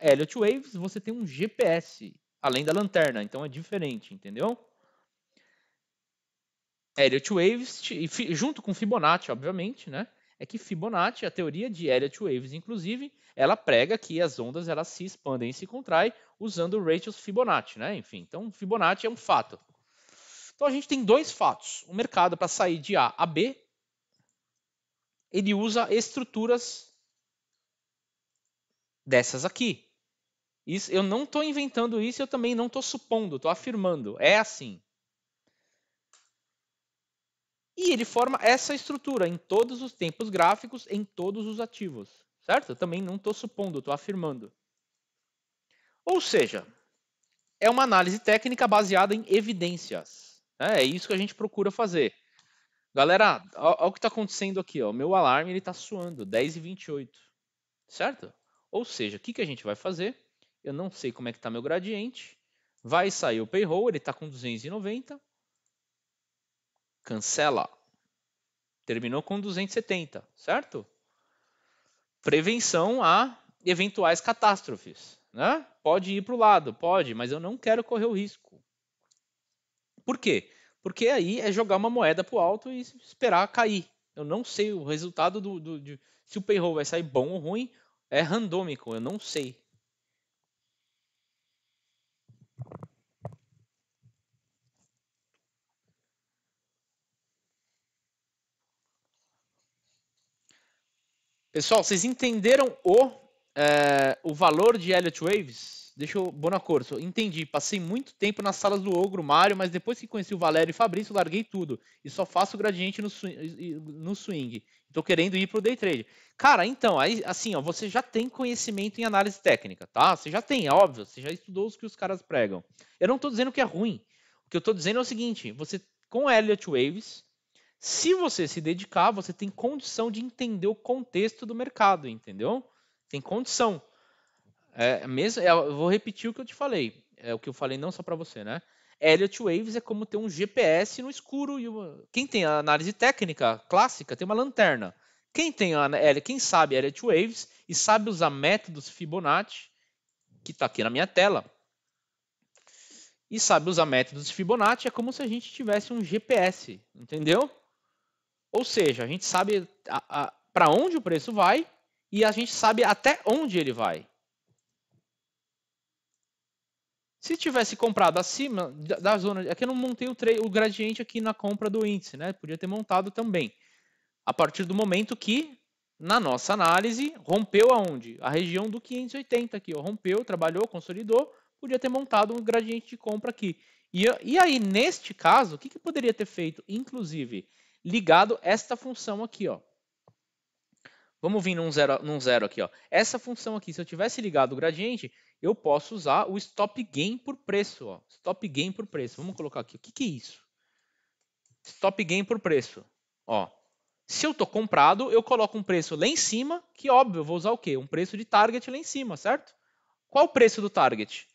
[SPEAKER 1] Elliott Waves, você tem um GPS, além da lanterna. Então é diferente, entendeu? Elliott Waves, junto com Fibonacci, obviamente, né? é que Fibonacci, a teoria de Elliott Waves, inclusive, ela prega que as ondas elas se expandem e se contraem usando ratios Fibonacci, né? Enfim, então Fibonacci é um fato. Então a gente tem dois fatos. O mercado para sair de A a B, ele usa estruturas dessas aqui. Isso, eu não estou inventando isso, eu também não estou supondo, estou afirmando. É assim. E ele forma essa estrutura em todos os tempos gráficos, em todos os ativos. Certo? Eu também não estou supondo, estou afirmando. Ou seja, é uma análise técnica baseada em evidências. Né? É isso que a gente procura fazer. Galera, olha o que está acontecendo aqui. O meu alarme está suando, 10 e 28 Certo? Ou seja, o que, que a gente vai fazer? Eu não sei como é que está meu gradiente. Vai sair o payroll, ele está com 290. Cancela. Terminou com 270, certo? Prevenção a eventuais catástrofes. Né? Pode ir para o lado, pode, mas eu não quero correr o risco. Por quê? Porque aí é jogar uma moeda para o alto e esperar cair. Eu não sei o resultado do, do de, se o payroll vai sair bom ou ruim, é randômico, eu não sei. Pessoal, vocês entenderam o, é, o valor de Elliott Waves? Deixa eu. Bonacorso, entendi. Passei muito tempo nas salas do Ogro, Mário, mas depois que conheci o Valério e o Fabrício, larguei tudo. E só faço gradiente no, swing, no swing. Tô querendo ir pro day trade. Cara, então, aí, assim, ó, você já tem conhecimento em análise técnica, tá? Você já tem, é óbvio. Você já estudou os que os caras pregam. Eu não tô dizendo que é ruim. O que eu tô dizendo é o seguinte: você, com Elliott Waves, se você se dedicar, você tem condição de entender o contexto do mercado, entendeu? Tem condição. É, mesmo, é, eu vou repetir o que eu te falei, é o que eu falei não só para você, né? Elliott Waves é como ter um GPS no escuro e uma... quem tem a análise técnica clássica tem uma lanterna. Quem tem a, quem sabe Elliott Waves e sabe usar métodos Fibonacci, que está aqui na minha tela, e sabe usar métodos Fibonacci é como se a gente tivesse um GPS, entendeu? Ou seja, a gente sabe para onde o preço vai e a gente sabe até onde ele vai. Se tivesse comprado acima da, zona, aqui é eu não montei o, o gradiente aqui na compra do índice, né? Podia ter montado também. A partir do momento que na nossa análise, rompeu aonde? A região do 580 aqui, ó, rompeu, trabalhou, consolidou, podia ter montado um gradiente de compra aqui. E, e aí, neste caso, o que, que poderia ter feito? Inclusive, ligado esta função aqui, ó. Vamos vir num zero, num zero aqui, ó. Essa função aqui, se eu tivesse ligado o gradiente, eu posso usar o stop gain por preço, ó. Stop gain por preço. Vamos colocar aqui. O que, que é isso? Stop gain por preço, ó. Se eu estou comprado, eu coloco um preço lá em cima, que óbvio, eu vou usar o quê? Um preço de target lá em cima, certo? Qual o preço do target?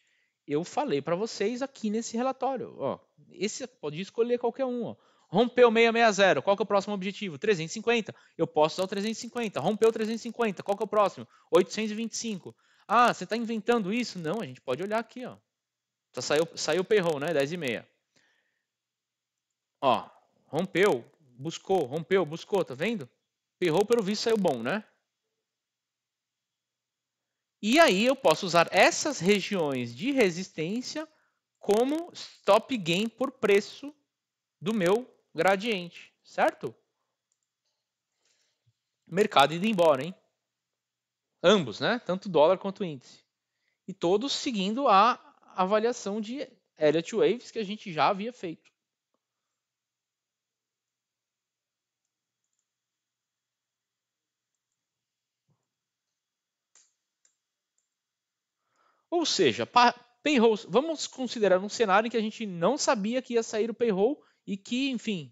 [SPEAKER 1] Eu falei para vocês aqui nesse relatório, ó. Esse pode escolher qualquer um, ó. Rompeu 660, qual que é o próximo objetivo? 350. Eu posso usar o 350. Rompeu 350, qual que é o próximo? 825. Ah, você está inventando isso? Não, a gente pode olhar aqui, ó. já saiu, saiu o payroll, né? 10 e meia. Ó, rompeu, buscou, rompeu, buscou, tá vendo? Payroll, pelo visto, saiu bom, né? E aí eu posso usar essas regiões de resistência como stop gain por preço do meu gradiente, certo? Mercado indo embora, hein? Ambos, né? Tanto dólar quanto índice. E todos seguindo a avaliação de Elliott Waves que a gente já havia feito. Ou seja, payroll, vamos considerar um cenário em que a gente não sabia que ia sair o payroll e que, enfim,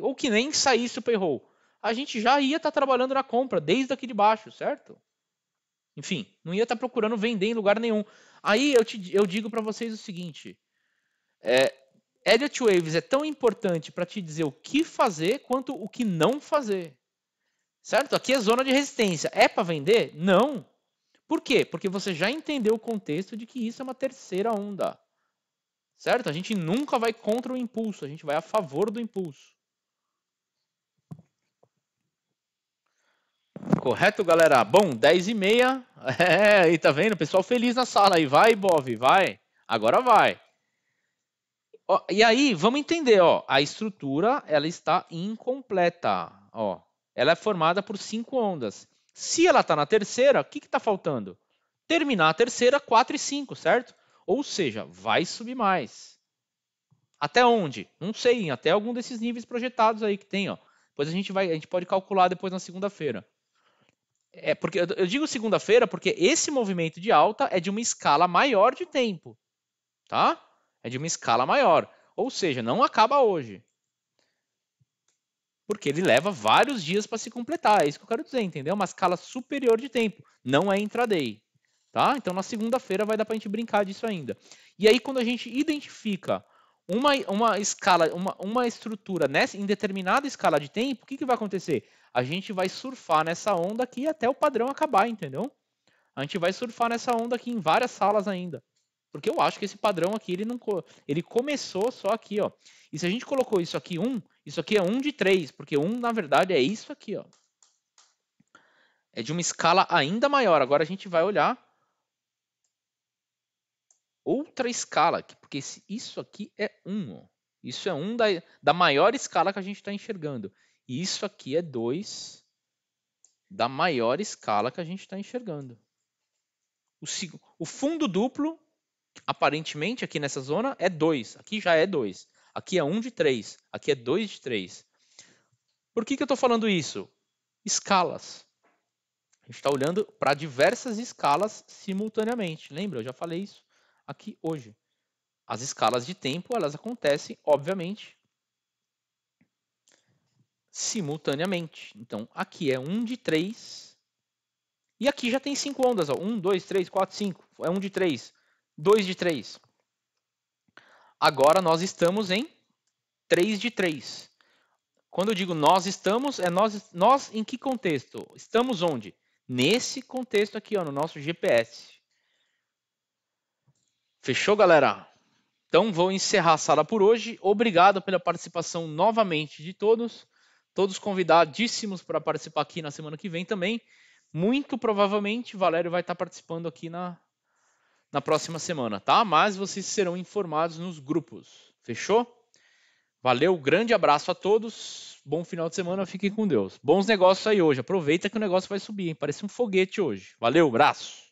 [SPEAKER 1] ou que nem saísse o payroll, a gente já ia estar tá trabalhando na compra desde aqui de baixo, certo? Enfim, não ia estar tá procurando vender em lugar nenhum. Aí eu, te, eu digo para vocês o seguinte: é, Elliott Waves é tão importante para te dizer o que fazer quanto o que não fazer. Certo? Aqui é zona de resistência. É para vender? Não. Por quê? Porque você já entendeu o contexto de que isso é uma terceira onda. Certo? A gente nunca vai contra o impulso, a gente vai a favor do impulso. Correto, galera? Bom, 10 e meia. É, aí tá vendo? Pessoal feliz na sala aí. Vai, Bob, vai. Agora vai. Ó, e aí, vamos entender, ó. A estrutura, ela está incompleta, ó. Ela é formada por cinco ondas. Se ela está na terceira, o que está faltando? Terminar a terceira, 4 e 5, certo? Ou seja, vai subir mais. Até onde? Não sei, até algum desses níveis projetados aí que tem, ó. Depois a gente vai, a gente pode calcular depois na segunda-feira. É porque eu digo segunda-feira porque esse movimento de alta é de uma escala maior de tempo, tá? É de uma escala maior, ou seja, não acaba hoje. Porque ele leva vários dias para se completar, é isso que eu quero dizer, entendeu? Uma escala superior de tempo, não é intraday. Tá? Então, na segunda-feira vai dar para a gente brincar disso ainda. E aí, quando a gente identifica uma, uma escala, uma, uma estrutura nessa, em determinada escala de tempo, o que, que vai acontecer? A gente vai surfar nessa onda aqui até o padrão acabar, entendeu? A gente vai surfar nessa onda aqui em várias salas ainda. Porque eu acho que esse padrão aqui, ele, não, ele começou só aqui, ó. E se a gente colocou isso aqui 1, um, isso aqui é 1 um de 3, porque 1, um, na verdade, é isso aqui, ó. É de uma escala ainda maior. Agora a gente vai olhar outra escala, porque isso aqui é 1. Um, isso é 1 um da, da maior escala que a gente está enxergando. E isso aqui é 2 da maior escala que a gente está enxergando. O, o, fundo duplo, aparentemente, aqui nessa zona, é 2. Aqui já é 2. Aqui é 1 um de 3. Aqui é 2 de 3. Por que, que eu estou falando isso? Escalas. A gente está olhando para diversas escalas simultaneamente. Lembra? Eu já falei isso aqui hoje. As escalas de tempo, elas acontecem, obviamente, simultaneamente. Então, aqui é 1 um de 3. E aqui já tem 5 ondas. 1, 2, 3, 4, 5. É 1 um de 3. 2 de 3. Agora nós estamos em 3 de 3. Quando eu digo nós estamos, é nós, nós em que contexto? Estamos onde? Nesse contexto aqui, ó, no nosso GPS. Fechou, galera? Então vou encerrar a sala por hoje. Obrigado pela participação novamente de todos. Todos convidadíssimos para participar aqui na semana que vem também. Muito provavelmente Valério vai estar participando aqui na, na próxima semana, tá? Mas vocês serão informados nos grupos. Fechou? Valeu, grande abraço a todos. Bom final de semana, fiquem com Deus. Bons negócios aí hoje. Aproveita que o negócio vai subir, hein? Parece um foguete hoje. Valeu, abraço.